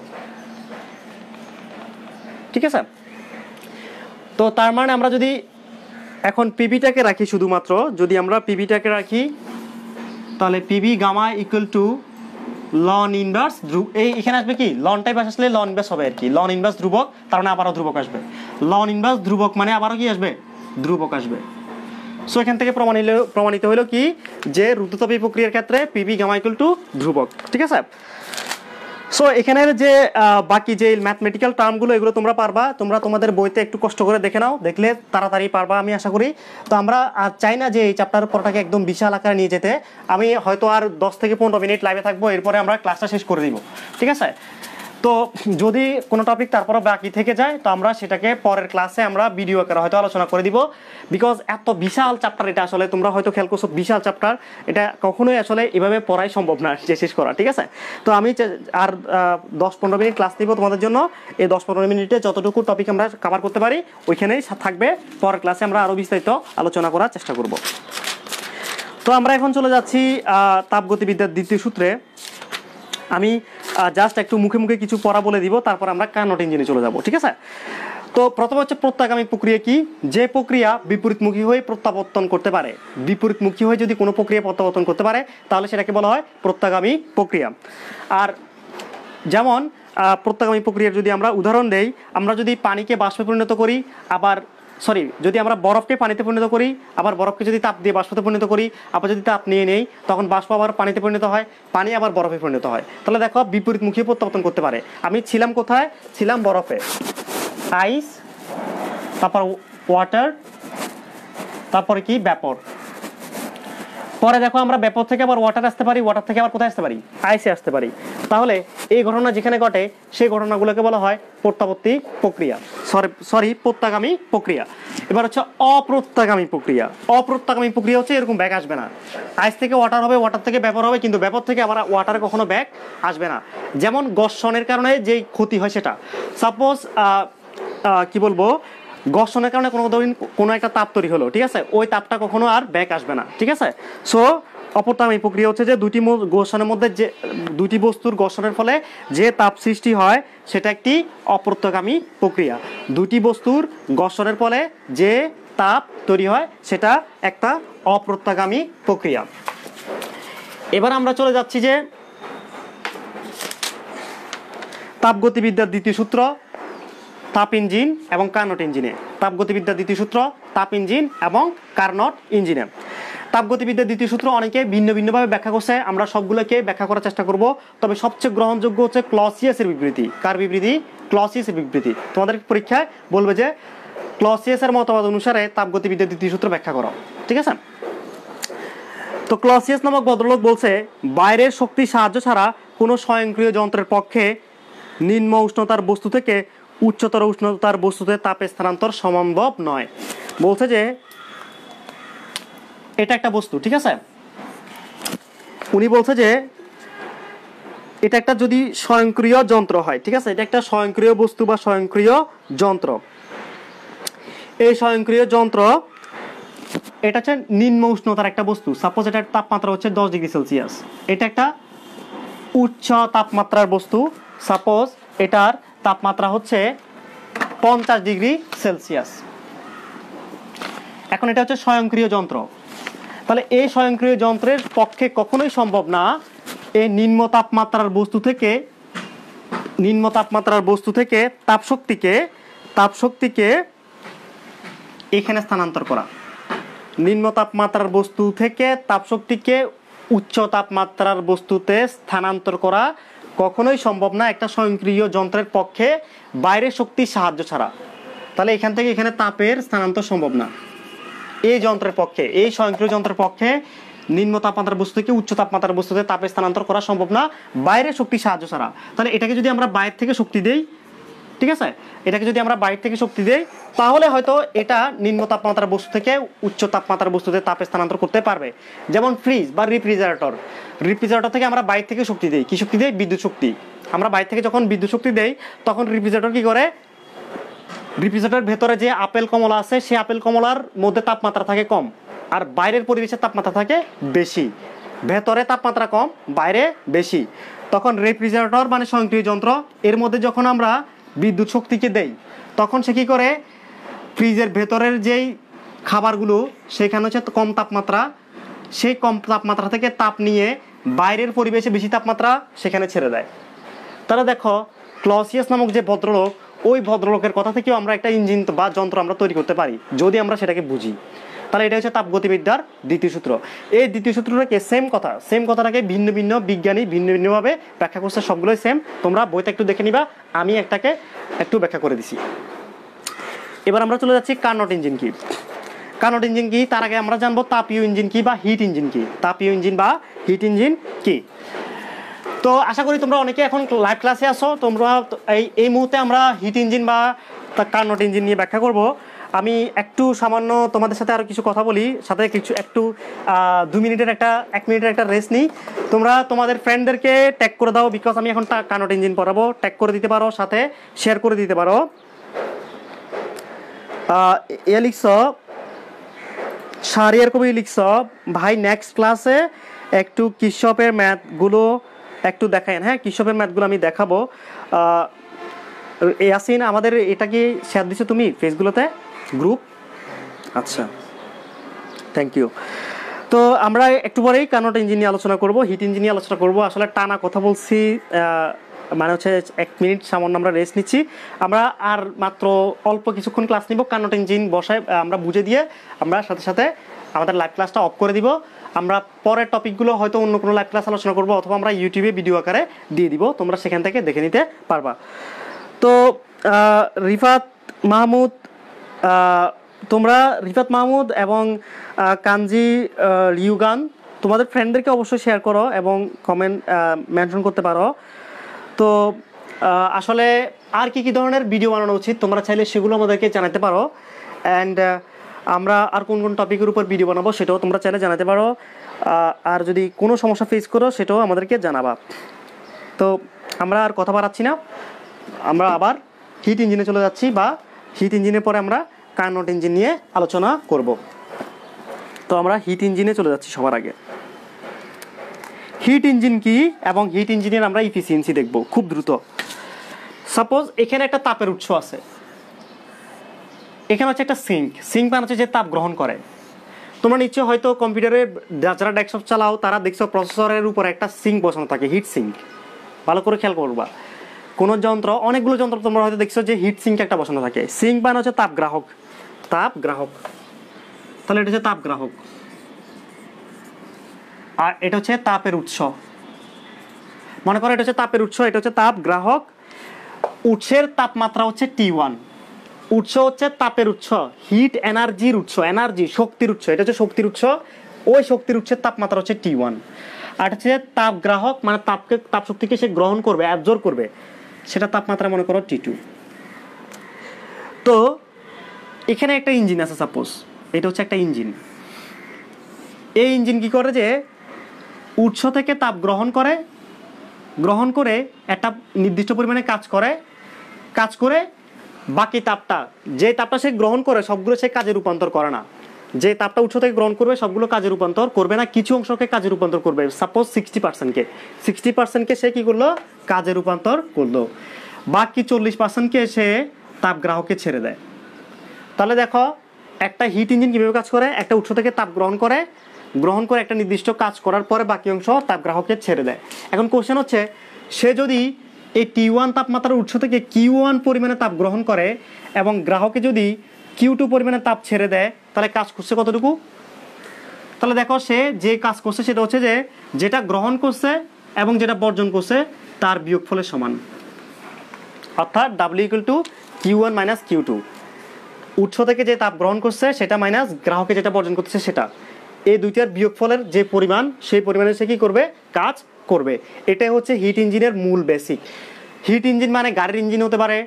Speaker 1: ঠিক আছে তো তার মানে আমরা যদি এখন পিবিটাকে রাখি শুধুমাত্র যদি আমরা পিবিটাকে রাখি তাহলে PV gamma equal to ln inverse ধ্রুব এই এখানে আসবে কি লন টাইপ আসলে লন ইনভার্স হবে আর কি লন ইনভার্স ধ্রুবক তার মানে আবারও ধ্রুবক আসবে লন ইনভার্স ধ্রুবক মানে আবারও কি আসবে ধ্রুবক আসবে সো এখান থেকে প্রমাণিত প্রমাণিত হলো কি যে ঋতুতাপী প্রক্রিয়ার ক্ষেত্রে পিবি গামাইকুল টু ধ্রুবক ঠিক আছে সো এখানের যে বাকি যে ম্যাথমেটিক্যাল টার্মগুলো এগুলো তোমরা পারবা তোমরা তোমাদের বইতে একটু কষ্ট করে দেখে নাও দেখলে তাড়াতাড়ি পারবা আমি আশা করি তো আমরা আর চাই না যে এই চ্যাপ্টার পড়াটাকে একদম বিশাল আকারে নিয়ে যেতে আমি হয়তো আর দশ থেকে পনেরো মিনিট লাইভে থাকবো এরপরে আমরা ক্লাসটা শেষ করে দিব ঠিক আছে তো যদি কোনো টপিক তারপরে বাকি থেকে যায় তো আমরা সেটাকে পরের ক্লাসে আমরা ভিডিও আকারে হয়তো আলোচনা করে দিব বিকজ এত বিশাল চ্যাপ্টার এটা আসলে তোমরা হয়তো খেয়াল করছো বিশাল চ্যাপ্টার এটা কখনোই আসলে এভাবে পড়াই সম্ভব না যে শেষ করা ঠিক আছে তো আমি আর দশ পনেরো মিনিট ক্লাস নিব তোমাদের জন্য এই দশ পনেরো মিনিটে যতটুকু টপিক আমরা কাভার করতে পারি ওইখানেই থাকবে পরের ক্লাসে আমরা আরও বিস্তারিত আলোচনা করার চেষ্টা করব তো আমরা এখন চলে যাচ্ছি তাপগতিবিদ্যার দ্বিতীয় সূত্রে আমি জাস্ট একটু মুখে মুখে কিছু পড়া বলে দিব তারপর আমরা কানট ইঞ্জিনে চলে যাব ঠিক আছে তো প্রথম হচ্ছে প্রত্যাগামী প্রক্রিয়া কি যে প্রক্রিয়া বিপরীতমুখী হয়ে প্রত্যাবর্তন করতে পারে বিপরীতমুখী হয়ে যদি কোনো প্রক্রিয়া প্রত্যাবর্তন করতে পারে তাহলে সেটাকে বলা হয় প্রত্যাগামী প্রক্রিয়া আর যেমন প্রত্যাগামী প্রক্রিয়ার যদি আমরা উদাহরণ দেই আমরা যদি পানিকে বাষ্পে পরিণত করি আবার সরি যদি আমরা বরফকে পানিতে পরিণত করি আবার বরফকে যদি তাপ দিয়ে বাষ্পতে পরিণত করি আবার যদি তাপ নিয়ে নেই তখন বাষ্প আবার পানিতে পরিণত হয় পানি আবার বরফে পরিণত হয় তাহলে দেখো বিপরীতমুখী প্রত্যাবর্তন করতে পারে আমি ছিলাম কোথায় ছিলাম বরফে আইস তারপর ওয়াটার তারপরে কি ব্যাপর পরে দেখো আমরা ব্যাপক থেকে আবার ওয়াটার আসতে পারি ওয়াটার থেকে আবার কোথায় আসতে পারি আইসে আসতে পারি তাহলে এই ঘটনা যেখানে ঘটে সেই ঘটনাগুলোকে বলা হয় প্রত্যাবর্তী প্রক্রিয়া সরি সরি প্রত্যাগামী প্রক্রিয়া এবার হচ্ছে অপ্রত্যাগামী প্রক্রিয়া অপ্রত্যাগামী প্রক্রিয়া হচ্ছে এরকম ব্যাগ আসবে না আইস থেকে ওয়াটার হবে ওয়াটার থেকে ব্যাপার হবে কিন্তু ব্যাপার থেকে আবার ওয়াটার কখনো ব্যাগ আসবে না যেমন গর্ষণের কারণে যেই ক্ষতি হয় সেটা সাপোজ কি বলবো ঘর্ষণের কারণে কোনো দিন কোনো একটা তাপ তৈরি হলো ঠিক আছে ওই তাপটা কখনো আর ব্যাক আসবে না ঠিক আছে সো অপরতাম এই প্রক্রিয়া হচ্ছে যে দুটি ঘর্ষণের মধ্যে যে দুটি বস্তুর ঘর্ষণের ফলে যে তাপ সৃষ্টি হয় সেটা একটি অপ্রত্যগামী প্রক্রিয়া দুটি বস্তুর ঘর্ষণের ফলে যে তাপ তৈরি হয় সেটা একটা অপ্রত্যাগামী প্রক্রিয়া এবার আমরা চলে যাচ্ছি যে তাপগতিবিদ্যার দ্বিতীয় সূত্র তাপ ইঞ্জিন এবং কার্নট ইঞ্জিনে তাপগতিবিদ্যা দ্বিতীয় সূত্র তাপ ইঞ্জিন এবং কার্নট ইঞ্জিনে তাপগতিবিদ্যা দ্বিতীয় সূত্র অনেকে ভিন্ন ভিন্নভাবে ব্যাখ্যা করছে আমরা সবগুলোকে ব্যাখ্যা করার চেষ্টা করব তবে সবচেয়ে গ্রহণযোগ্য হচ্ছে ক্লসিয়াসের বিবৃতি কার বিবৃতি ক্লসিয়াসের বিবৃতি তোমাদের পরীক্ষায় বলবে যে ক্লসিয়াসের মতবাদ অনুসারে তাপগতিবিদ্যা দ্বিতীয় সূত্র ব্যাখ্যা করো ঠিক আছে তো ক্লসিয়াস নামক ভদ্রলোক বলছে বাইরের শক্তির সাহায্য ছাড়া কোনো স্বয়ংক্রিয় যন্ত্রের পক্ষে নিম্ন উষ্ণতার বস্তু থেকে উচ্চতর উষ্ণতার বস্তুতে তাপে স্থানান্তর সম্ভব নয় বলছে যে এটা একটা বস্তু ঠিক আছে উনি বলছে যে এটা একটা যদি স্বয়ংক্রিয় যন্ত্র হয় ঠিক আছে এটা একটা স্বয়ংক্রিয় বস্তু বা স্বয়ংক্রিয় যন্ত্র এই স্বয়ংক্রিয় যন্ত্র এটা হচ্ছে নিম্ন উষ্ণতার একটা বস্তু সাপোজ এটার তাপমাত্রা হচ্ছে দশ ডিগ্রি সেলসিয়াস এটা একটা উচ্চ তাপমাত্রার বস্তু সাপোজ এটার তাপমাত্রা হচ্ছে পঞ্চাশ ডিগ্রি সেলসিয়াস এখন এটা হচ্ছে স্বয়ংক্রিয় যন্ত্র তাহলে এই স্বয়ংক্রিয় যন্ত্রের পক্ষে কখনোই সম্ভব না এই নিম্ন তাপমাত্রার বস্তু থেকে নিম্ন তাপমাত্রার বস্তু থেকে তাপশক্তিকে তাপশক্তিকে এখানে স্থানান্তর করা নিম্ন তাপমাত্রার বস্তু থেকে তাপশক্তিকে উচ্চ তাপমাত্রার বস্তুতে স্থানান্তর করা কখনোই সম্ভব না একটা স্বয়ংক্রিয় যন্ত্রের পক্ষে বাইরের শক্তির সাহায্য ছাড়া তাহলে এখান থেকে এখানে তাপের স্থানান্তর সম্ভব না এই যন্ত্রের পক্ষে এই স্বয়ংক্রিয় যন্ত্রের পক্ষে নিম্ন তাপমাত্রার বস্তুকে উচ্চ তাপমাত্রার বস্তুতে তাপে স্থানান্তর করা সম্ভব না বাইরের শক্তি সাহায্য ছাড়া তাহলে এটাকে যদি আমরা বাইরে থেকে শক্তি দেই ঠিক আছে এটাকে যদি আমরা বাইরে থেকে শক্তি দিই তাহলে হয়তো এটা নিম্ন তাপমাত্রার বস্তু থেকে উচ্চ তাপমাত্রার বস্তুতে তাপে স্থানান্তর করতে পারবে যেমন ফ্রিজ বা রিফ্রিজারেটর রিফ্রিজারেটর থেকে আমরা বাইরে থেকে শক্তি দিই কী শক্তি দিই বিদ্যুৎ শক্তি আমরা বাইরে থেকে যখন বিদ্যুৎ শক্তি দেই তখন রিফ্রিজারেটর কী করে রিফ্রিজারেটর ভেতরে যে আপেল কমলা আছে সেই আপেল কমলার মধ্যে তাপমাত্রা থাকে কম আর বাইরের পরিবেশের তাপমাত্রা থাকে বেশি ভেতরে তাপমাত্রা কম বাইরে বেশি তখন রেফ্রিজারেটর মানে স্বয়ংক্রিয় যন্ত্র এর মধ্যে যখন আমরা বিদ্যুৎ শক্তিকে দেই তখন সে কী করে ফ্রিজের ভেতরের যেই খাবারগুলো সেখানে হচ্ছে কম তাপমাত্রা সেই কম তাপমাত্রা থেকে তাপ নিয়ে বাইরের পরিবেশে বেশি তাপমাত্রা সেখানে ছেড়ে দেয় তাহলে দেখো ক্লসিয়াস নামক যে ভদ্রলোক ওই ভদ্রলোকের কথা থেকেও আমরা একটা ইঞ্জিন বা যন্ত্র আমরা তৈরি করতে পারি যদি আমরা সেটাকে বুঝি তাহলে এটা হচ্ছে তাপগতিবিদ্যার দ্বিতীয় সূত্র এই দ্বিতীয় সূত্রটাকে সেম কথা সেম কথাটাকে ভিন্ন ভিন্ন বিজ্ঞানী ভিন্ন ভিন্নভাবে ব্যাখ্যা করছে সবগুলোই সেম তোমরা বইটা একটু দেখে নিবা আমি একটাকে একটু ব্যাখ্যা করে দিছি এবার আমরা চলে যাচ্ছি কার্নট ইঞ্জিন কি কার্নট ইঞ্জিন কি তার আগে আমরা জানবো তাপীয় ইঞ্জিন কি বা হিট ইঞ্জিন কি তাপীয় ইঞ্জিন বা হিট ইঞ্জিন কি তো আশা করি তোমরা অনেকে এখন লাইভ ক্লাসে আসো তোমরা এই এই মুহূর্তে আমরা হিট ইঞ্জিন বা কার্নট ইঞ্জিন নিয়ে ব্যাখ্যা করবো আমি একটু সামান্য তোমাদের সাথে আরও কিছু কথা বলি সাথে কিছু একটু দু মিনিটের একটা এক মিনিটের একটা রেস্ট নিই তোমরা তোমাদের ফ্রেন্ডদেরকে ট্যাগ করে দাও বিকজ আমি এখন কানোট ইঞ্জিন পড়াবো ট্যাগ করে দিতে পারো সাথে শেয়ার করে দিতে পারো এ লিখছ সারিয়ার কবি লিখছ ভাই নেক্সট ক্লাসে একটু কৃষপের ম্যাথগুলো একটু দেখায় হ্যাঁ কৃষপের ম্যাথগুলো আমি দেখাবো ইয়াসিন আমাদের এটা কি শেয়ার দিছো তুমি ফেসগুলোতে গ্রুপ আচ্ছা থ্যাংক ইউ তো আমরা একটু পরেই কানট ইঞ্জিন নিয়ে আলোচনা করব হিট ইঞ্জিন নিয়ে আলোচনা করব আসলে টানা কথা বলছি মানে হচ্ছে এক মিনিট সামান্য আমরা রেস্ট নিচ্ছি আমরা আর মাত্র অল্প কিছুক্ষণ ক্লাস নিব কানট ইঞ্জিন বসায় আমরা বুঝে দিয়ে আমরা সাথে সাথে আমাদের লাইভ ক্লাসটা অফ করে দিব আমরা পরের টপিকগুলো হয়তো অন্য কোনো লাইভ ক্লাস আলোচনা করব অথবা আমরা ইউটিউবে ভিডিও আকারে দিয়ে দিব তোমরা সেখান থেকে দেখে নিতে পারবা তো রিফাত মাহমুদ তোমরা রিফাত মাহমুদ এবং কানজি লিউগান তোমাদের ফ্রেন্ডদেরকে অবশ্যই শেয়ার করো এবং কমেন্ট মেনশন করতে পারো তো আসলে আর কি কি ধরনের ভিডিও বানানো উচিত তোমরা চাইলে সেগুলো আমাদেরকে জানাতে পারো অ্যান্ড আমরা আর কোন কোন টপিকের উপর ভিডিও বানাবো সেটাও তোমরা চাইলে জানাতে পারো আর যদি কোনো সমস্যা ফেস করো সেটাও আমাদেরকে জানাবা তো আমরা আর কথা বাড়াচ্ছি না আমরা আবার হিট ইঞ্জিনে চলে যাচ্ছি বা হিট ইঞ্জিনের পরে আমরা কার্নট ইঞ্জিন নিয়ে আলোচনা করব তো আমরা হিট ইঞ্জিনে চলে যাচ্ছি সবার আগে হিট ইঞ্জিন কি এবং হিট ইঞ্জিনের আমরা ইফিসিয়েন্সি দেখব খুব দ্রুত সাপোজ এখানে একটা তাপের উৎস আছে এখানে হচ্ছে একটা সিঙ্ক সিঙ্ক মানে হচ্ছে যে তাপ গ্রহণ করে তোমরা নিশ্চয় হয়তো কম্পিউটারে যারা ডেস্কটপ চালাও তারা দেখছো প্রসেসরের উপর একটা সিঙ্ক বসানো থাকে হিট সিঙ্ক ভালো করে খেয়াল করবা কোনো যন্ত্র অনেকগুলো যন্ত্র তোমরা হয়তো দেখছো যে হিট সিঙ্ক একটা বসানো থাকে সিঙ্ক মানে হচ্ছে তাপগ্রাহক তাপ গ্রাহক তাহলে এটা হচ্ছে তাপ গ্রাহক আর এটা হচ্ছে তাপের উৎস মনে করো এটা হচ্ছে তাপের উৎস এটা হচ্ছে তাপ গ্রাহক উৎসের তাপমাত্রা হচ্ছে টি ওয়ান উৎস হচ্ছে তাপের উৎস হিট এনার্জির উৎস এনার্জি শক্তির উৎস এটা হচ্ছে শক্তির উৎস ওই শক্তির উৎসের তাপমাত্রা হচ্ছে টি ওয়ান আর হচ্ছে তাপ গ্রাহক মানে তাপকে তাপ শক্তিকে সে গ্রহণ করবে অ্যাবজর্ব করবে সেটা তাপমাত্রা মনে করো টি টু তো এখানে একটা ইঞ্জিন আছে সাপোজ এটা হচ্ছে একটা ইঞ্জিন এই ইঞ্জিন কি করে যে উৎস থেকে তাপ গ্রহণ করে গ্রহণ করে একটা নির্দিষ্ট পরিমাণে কাজ করে কাজ করে বাকি তাপটা যে তাপটা সে গ্রহণ করে সবগুলো সে কাজে রূপান্তর করে না যে তাপটা উৎস থেকে গ্রহণ করবে সবগুলো কাজে রূপান্তর করবে না কিছু অংশকে কাজে রূপান্তর করবে সাপোজ সিক্সটি পার্সেন্টকে সিক্সটি পার্সেন্টকে সে কী করলো কাজে রূপান্তর করলো বাকি চল্লিশ পার্সেন্টকে সে তাপ গ্রাহকে ছেড়ে দেয় তাহলে দেখো একটা হিট ইঞ্জিন কীভাবে কাজ করে একটা উৎস থেকে তাপ গ্রহণ করে গ্রহণ করে একটা নির্দিষ্ট কাজ করার পরে বাকি অংশ তাপ গ্রাহককে ছেড়ে দেয় এখন কোশ্চেন হচ্ছে সে যদি এই টি ওয়ান তাপমাত্রার উৎস থেকে কিউ ওয়ান পরিমাণে তাপ গ্রহণ করে এবং গ্রাহকে যদি কিউ টু পরিমাণে তাপ ছেড়ে দেয় তাহলে কাজ করছে কতটুকু তাহলে দেখো সে যে কাজ করছে সেটা হচ্ছে যে যেটা গ্রহণ করছে এবং যেটা বর্জন করছে তার বিয়োগফলের সমান অর্থাৎ W equal to Q one minus Q two উৎস থেকে যে তাপ গ্রহণ করছে সেটা মাইনাস গ্রাহকে যেটা বর্জন করছে সেটা এই দুইটার বিয়োগফলের যে পরিমাণ সেই পরিমাণে সে কী করবে কাজ করবে এটাই হচ্ছে হিট ইঞ্জিনের মূল বেসিক হিট ইঞ্জিন মানে গাড়ির ইঞ্জিন হতে পারে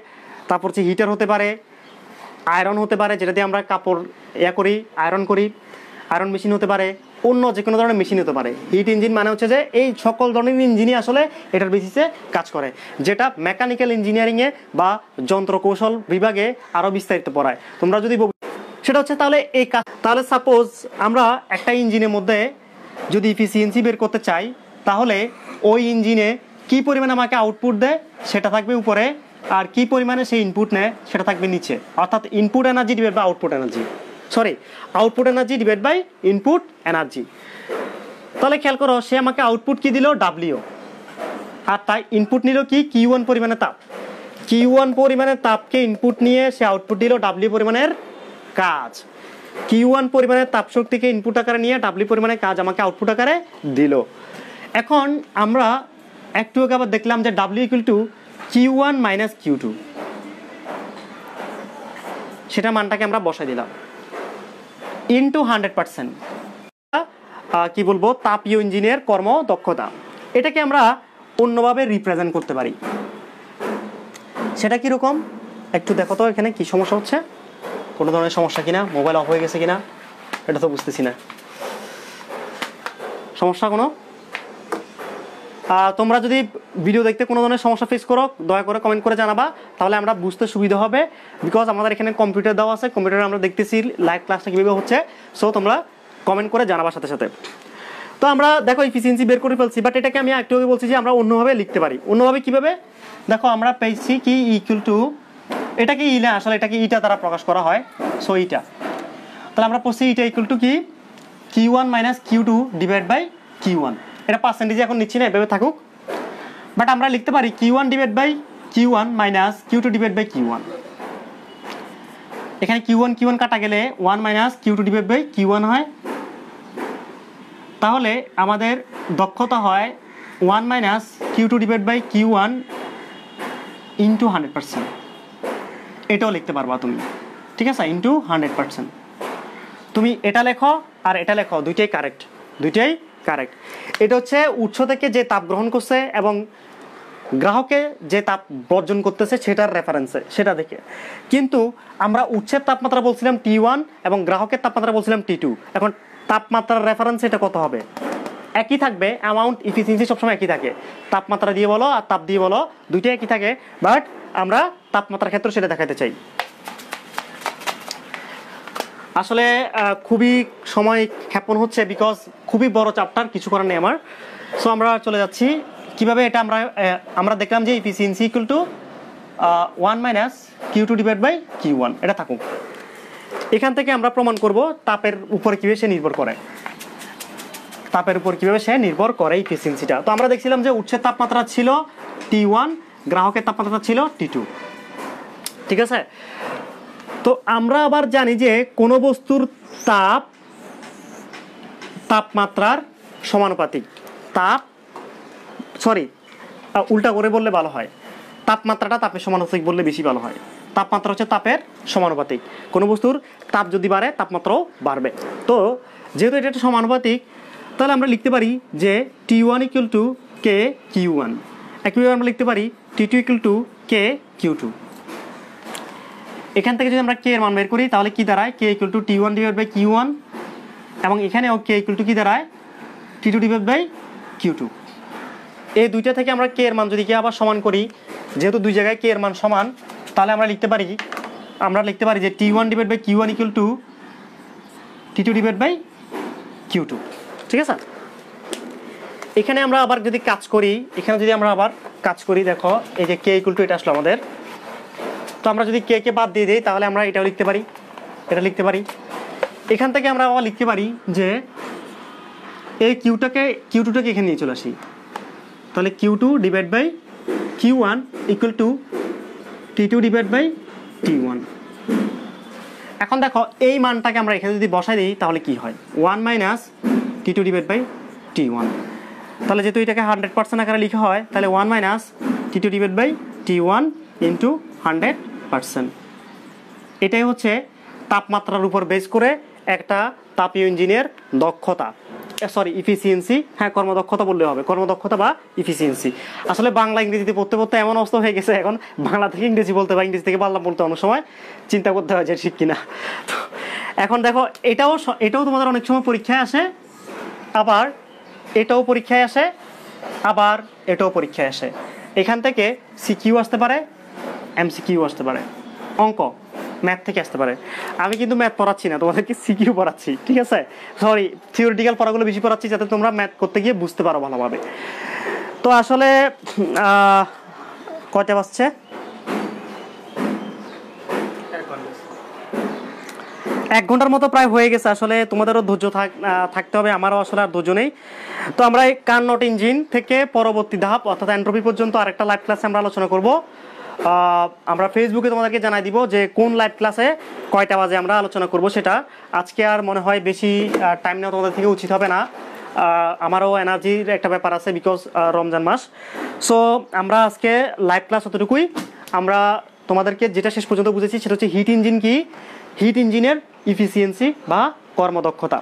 Speaker 1: তারপর হচ্ছে হিটার হতে পারে আয়রন হতে পারে যেটা দিয়ে আমরা কাপড় ইয়া করি আয়রন করি আয়রন মেশিন হতে পারে অন্য যে কোনো ধরনের মেশিন হতে পারে হিট ইঞ্জিন মানে হচ্ছে যে এই সকল ধরনের ইঞ্জিনই আসলে এটার বেসিসে কাজ করে যেটা মেকানিক্যাল ইঞ্জিনিয়ারিংয়ে বা যন্ত্রকৌশল বিভাগে আরও বিস্তারিত পড়ায় তোমরা যদি সেটা হচ্ছে তাহলে এই কাজ তাহলে সাপোজ আমরা একটা ইঞ্জিনের মধ্যে যদি ইফিসিয়েন্সি বের করতে চাই তাহলে ওই ইঞ্জিনে কি পরিমাণে আমাকে আউটপুট দেয় সেটা থাকবে উপরে আর কি পরিমাণে সেই ইনপুট নেয় সেটা থাকবে নিচে অর্থাৎ ইনপুট এনার্জি ডিভাইড বা output energy sorry output energy divide by input energy তাহলে খেয়াল করো সে আমাকে আউটপুট কী দিল ডাব্লিউ আর তাই ইনপুট নিল কি কি ওয়ান পরিমাণে তাপ কি ওয়ান পরিমাণের তাপকে ইনপুট নিয়ে সে আউটপুট দিল ডাব্লিউ পরিমাণের কাজ কিউ ওয়ান পরিমাণের তাপশক্তিকে ইনপুট আকারে নিয়ে ডাব্লিউ পরিমাণের কাজ আমাকে আউটপুট আকারে দিল এখন আমরা একটু আগে আবার দেখলাম যে W equal to Q one minus Q two সেটা মানটাকে আমরা বসাই দিলাম ইনটু হান্ড্রেড পার্সেন্ট কী বলবো তাপীয় ইঞ্জিনের কর্মদক্ষতা এটাকে আমরা অন্যভাবে রিপ্রেজেন্ট করতে পারি সেটা কীরকম একটু দেখো তো এখানে কি সমস্যা হচ্ছে কোনো ধরনের সমস্যা কিনা মোবাইল অফ হয়ে গেছে কিনা এটা তো বুঝতেছি না সমস্যা কোনো তোমরা যদি ভিডিও দেখতে কোনো ধরনের সমস্যা ফেস করো দয়া করে কমেন্ট করে জানাবা তাহলে আমরা বুঝতে সুবিধা হবে বিকজ আমাদের এখানে কম্পিউটার দেওয়া আছে কম্পিউটারে আমরা দেখতেছি লাইভ ক্লাসটা কীভাবে হচ্ছে সো তোমরা কমেন্ট করে জানাবার সাথে সাথে তো আমরা দেখো ইফিসিয়েন্সি বের করে ফেলছি বাট এটাকে আমি একটু বলছি যে আমরা অন্যভাবে লিখতে পারি অন্যভাবে কীভাবে দেখো আমরা পেয়েছি কি ইকুয়াল টু এটাকে ই না আসলে এটাকে ইটা e দ্বারা প্রকাশ করা হয় সো ইটা e তাহলে আমরা পড়ছি ইটা ইকুয়াল টু কি Q one minus Q two divide by Q one এটা পার্সেন্টেজ এখন নিচ্ছি না এভাবে থাকুক বাট আমরা লিখতে পারি Q one divide by Q one minus Q two divide by Q one এখানে কিউ ওয়ান কিউ ওয়ান কাটা গেলে one minus Q two divide by Q one হয় তাহলে আমাদের দক্ষতা হয় one minus Q two divide by Q one into hundred percent এটাও লিখতে পারবা তুমি ঠিক আছে ইন্টু হান্ড্রেড পার্সেন্ট তুমি এটা লেখো আর এটা লেখো দুইটাই কারেক্ট দুইটাই কারেক্ট এটা হচ্ছে উৎস থেকে যে তাপ গ্রহণ করছে এবং গ্রাহকে যে তাপ বর্জন করতেছে সেটার রেফারেন্সে সেটা দেখে কিন্তু আমরা উৎসের তাপমাত্রা বলছিলাম টি ওয়ান এবং গ্রাহকের তাপমাত্রা বলছিলাম টি টু এখন তাপমাত্রার রেফারেন্স এটা কত হবে একই থাকবে অ্যামাউন্ট ইফিসিয়েন্সি সবসময় একই থাকে তাপমাত্রা দিয়ে বলো আর তাপ দিয়ে বলো দুইটাই একই থাকে বাট আমরা তাপমাত্রার ক্ষেত্রে সেটা দেখাতে চাই আসলে খুবই সময় ক্ষেপণ হচ্ছে বিকজ খুবই বড় চাপটার কিছু করার নেই আমার সো আমরা চলে যাচ্ছি কিভাবে এটা আমরা আমরা দেখলাম যে ইনসি equal to one minus Q two divide by Q one এটা থাকুক এখান থেকে আমরা প্রমাণ করব তাপের উপর কীভাবে সে নির্ভর করে তাপের উপর কীভাবে সে নির্ভর করে ইফিসিয়েন্সিটা তো আমরা দেখছিলাম যে উৎসের তাপমাত্রা ছিল টি ওয়ান গ্রাহকের তাপমাত্রা ছিল টি টু ঠিক আছে তো আমরা আবার জানি যে কোনো বস্তুর তাপ তাপমাত্রার সমানুপাতিক তাপ সরি উল্টা করে বললে ভালো হয় তাপমাত্রাটা তাপের সমানুপাতিক বললে বেশি ভালো হয় তাপমাত্রা হচ্ছে তাপের সমানুপাতিক কোনো বস্তুর তাপ যদি বাড়ে তাপমাত্রাও বাড়বে তো যেহেতু এটা একটা সমানুপাতিক তাহলে আমরা লিখতে পারি যে T one equal to K Q one একইভাবে আমরা লিখতে পারি T two equal to K Q two এখান থেকে যদি আমরা কে এর মান বের করি তাহলে কি দাঁড়ায় K equal to T one divide by Q one এবং এখানেও কে ইকুয়াল টু কি দাঁড়ায় T two divide by Q two এই দুইটা থেকে আমরা কে এর মান যদি কে আবার সমান করি যেহেতু দুই জায়গায় কে এর মান সমান তাহলে আমরা লিখতে পারি আমরা লিখতে পারি যে T one divide by Q one equal to T two divide by Q two ঠিক আছে এখানে আমরা আবার যদি কাজ করি এখানে যদি আমরা আবার কাজ করি দেখো এই যে কে ইকুয়াল টু এটা আসলো আমাদের তো আমরা যদি কে কে বাদ দিয়ে দিই তাহলে আমরা এটাও লিখতে পারি এটা লিখতে পারি এখান থেকে আমরা আবার লিখতে পারি যে এই কিউটাকে কিউ টুটাকে এখানে নিয়ে চলে আসি তাহলে Q two divide by Q one equal to T two divide by T one এখন দেখো এই মানটাকে আমরা এখানে যদি বসাই দিই তাহলে কি হয় one minus T two divide by T one তাহলে যেহেতু এটাকে হান্ড্রেড পার্সেন্ট আকারে লিখা হয় তাহলে one minus T two divide by T one into hundred percent এটাই হচ্ছে তাপমাত্রার উপর বেস করে একটা তাপীয় ইঞ্জিনের দক্ষতা সরি ইফিসিয়েন্সি হ্যাঁ কর্মদক্ষতা বললে হবে কর্মদক্ষতা বা ইফিসিয়েন্সি আসলে বাংলা ইংরেজিতে পড়তে পড়তে এমন অবস্থা হয়ে গেছে এখন বাংলা থেকে ইংরেজি বলতে বা ইংরেজি থেকে বাংলা বলতে অনেক সময় চিন্তা করতে হয় যে ঠিক কিনা এখন দেখো এটাও এটাও তোমাদের অনেক সময় পরীক্ষায় আসে আবার এটাও পরীক্ষায় আসে আবার এটাও পরীক্ষায় আসে এখান থেকে সিকিউ আসতে পারে এমসিকিউ আসতে পারে অঙ্ক ম্যাথ থেকে আসতে পারে আমি কিন্তু ম্যাথ পড়াচ্ছি না তোমাদেরকে সিকিউ পড়াচ্ছি ঠিক আছে সরি থিওরিটিক্যাল পড়াগুলো বেশি পড়াচ্ছি যাতে তোমরা ম্যাথ করতে গিয়ে বুঝতে পারো ভালোভাবে তো আসলে কয়টা বাজছে এক ঘন্টার মতো প্রায় হয়ে গেছে আসলে তোমাদেরও ধৈর্য থাক থাকতে হবে আমারও আসলে আর ধৈর্য নেই তো আমরা এই কার নট ইঞ্জিন থেকে পরবর্তী ধাপ অর্থাৎ অ্যান্ট্রপি পর্যন্ত আরেকটা লাইভ ক্লাসে আমরা আলোচনা করবো আমরা ফেসবুকে তোমাদেরকে জানাই দিব যে কোন লাইভ ক্লাসে কয়টা বাজে আমরা আলোচনা করব সেটা আজকে আর মনে হয় বেশি টাইম নেওয়া তোমাদের থেকে উচিত হবে না আমারও এনার্জির একটা ব্যাপার আছে বিকজ রমজান মাস সো আমরা আজকে লাইভ ক্লাস অতটুকুই আমরা তোমাদেরকে যেটা শেষ পর্যন্ত বুঝেছি সেটা হচ্ছে হিট ইঞ্জিন কি হিট ইঞ্জিনের ইফিসিয়েন্সি বা কর্মদক্ষতা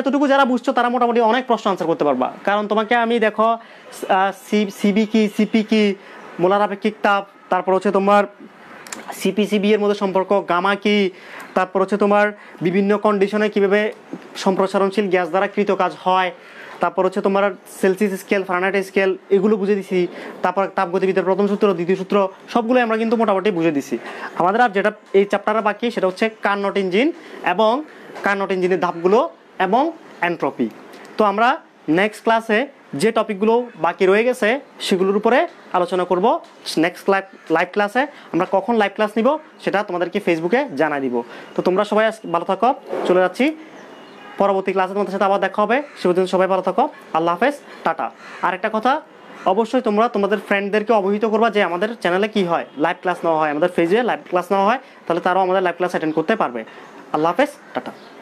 Speaker 1: এতটুকু যারা বুঝছো তারা মোটামুটি অনেক প্রশ্ন আনসার করতে পারবা কারণ তোমাকে আমি দেখো সিবি কি সিপি কি মোলার আপেক্ষিক তাপ তারপর হচ্ছে তোমার সিপিসিবি এর মধ্যে সম্পর্ক গামা কি তারপর হচ্ছে তোমার বিভিন্ন কন্ডিশনে কিভাবে সম্প্রসারণশীল গ্যাস দ্বারা কৃত কাজ হয় তারপর হচ্ছে তোমার সেলসিয়াস স্কেল ফারানাইট স্কেল এগুলো বুঝে দিছি তারপর তাপগতিবিদ্যার প্রথম সূত্র দ্বিতীয় সূত্র সবগুলো আমরা কিন্তু মোটামুটি বুঝে দিছি আমাদের আর যেটা এই চ্যাপ্টারে বাকি সেটা হচ্ছে কার্নট ইঞ্জিন এবং কার্নট ইঞ্জিনের ধাপগুলো এবং অ্যান্ট্রপি তো আমরা নেক্সট ক্লাসে যে টপিকগুলো বাকি রয়ে গেছে সেগুলোর উপরে আলোচনা করব নেক্সট লাইভ লাইভ ক্লাসে আমরা কখন লাইভ ক্লাস নিব সেটা তোমাদেরকে ফেসবুকে জানা দিব তো তোমরা সবাই ভালো থাকো চলে যাচ্ছি পরবর্তী ক্লাসে তোমাদের সাথে আবার দেখা হবে সে পর্যন্ত সবাই ভালো থাকো আল্লাহ হাফেজ টাটা আর একটা কথা অবশ্যই তোমরা তোমাদের ফ্রেন্ডদেরকে অবহিত করবা যে আমাদের চ্যানেলে কি হয় লাইভ ক্লাস নেওয়া হয় আমাদের ফেজে লাইভ ক্লাস নেওয়া হয় তাহলে তারাও আমাদের লাইভ ক্লাস অ্যাটেন্ড করতে পারবে আল্লাহ হাফেজ টাটা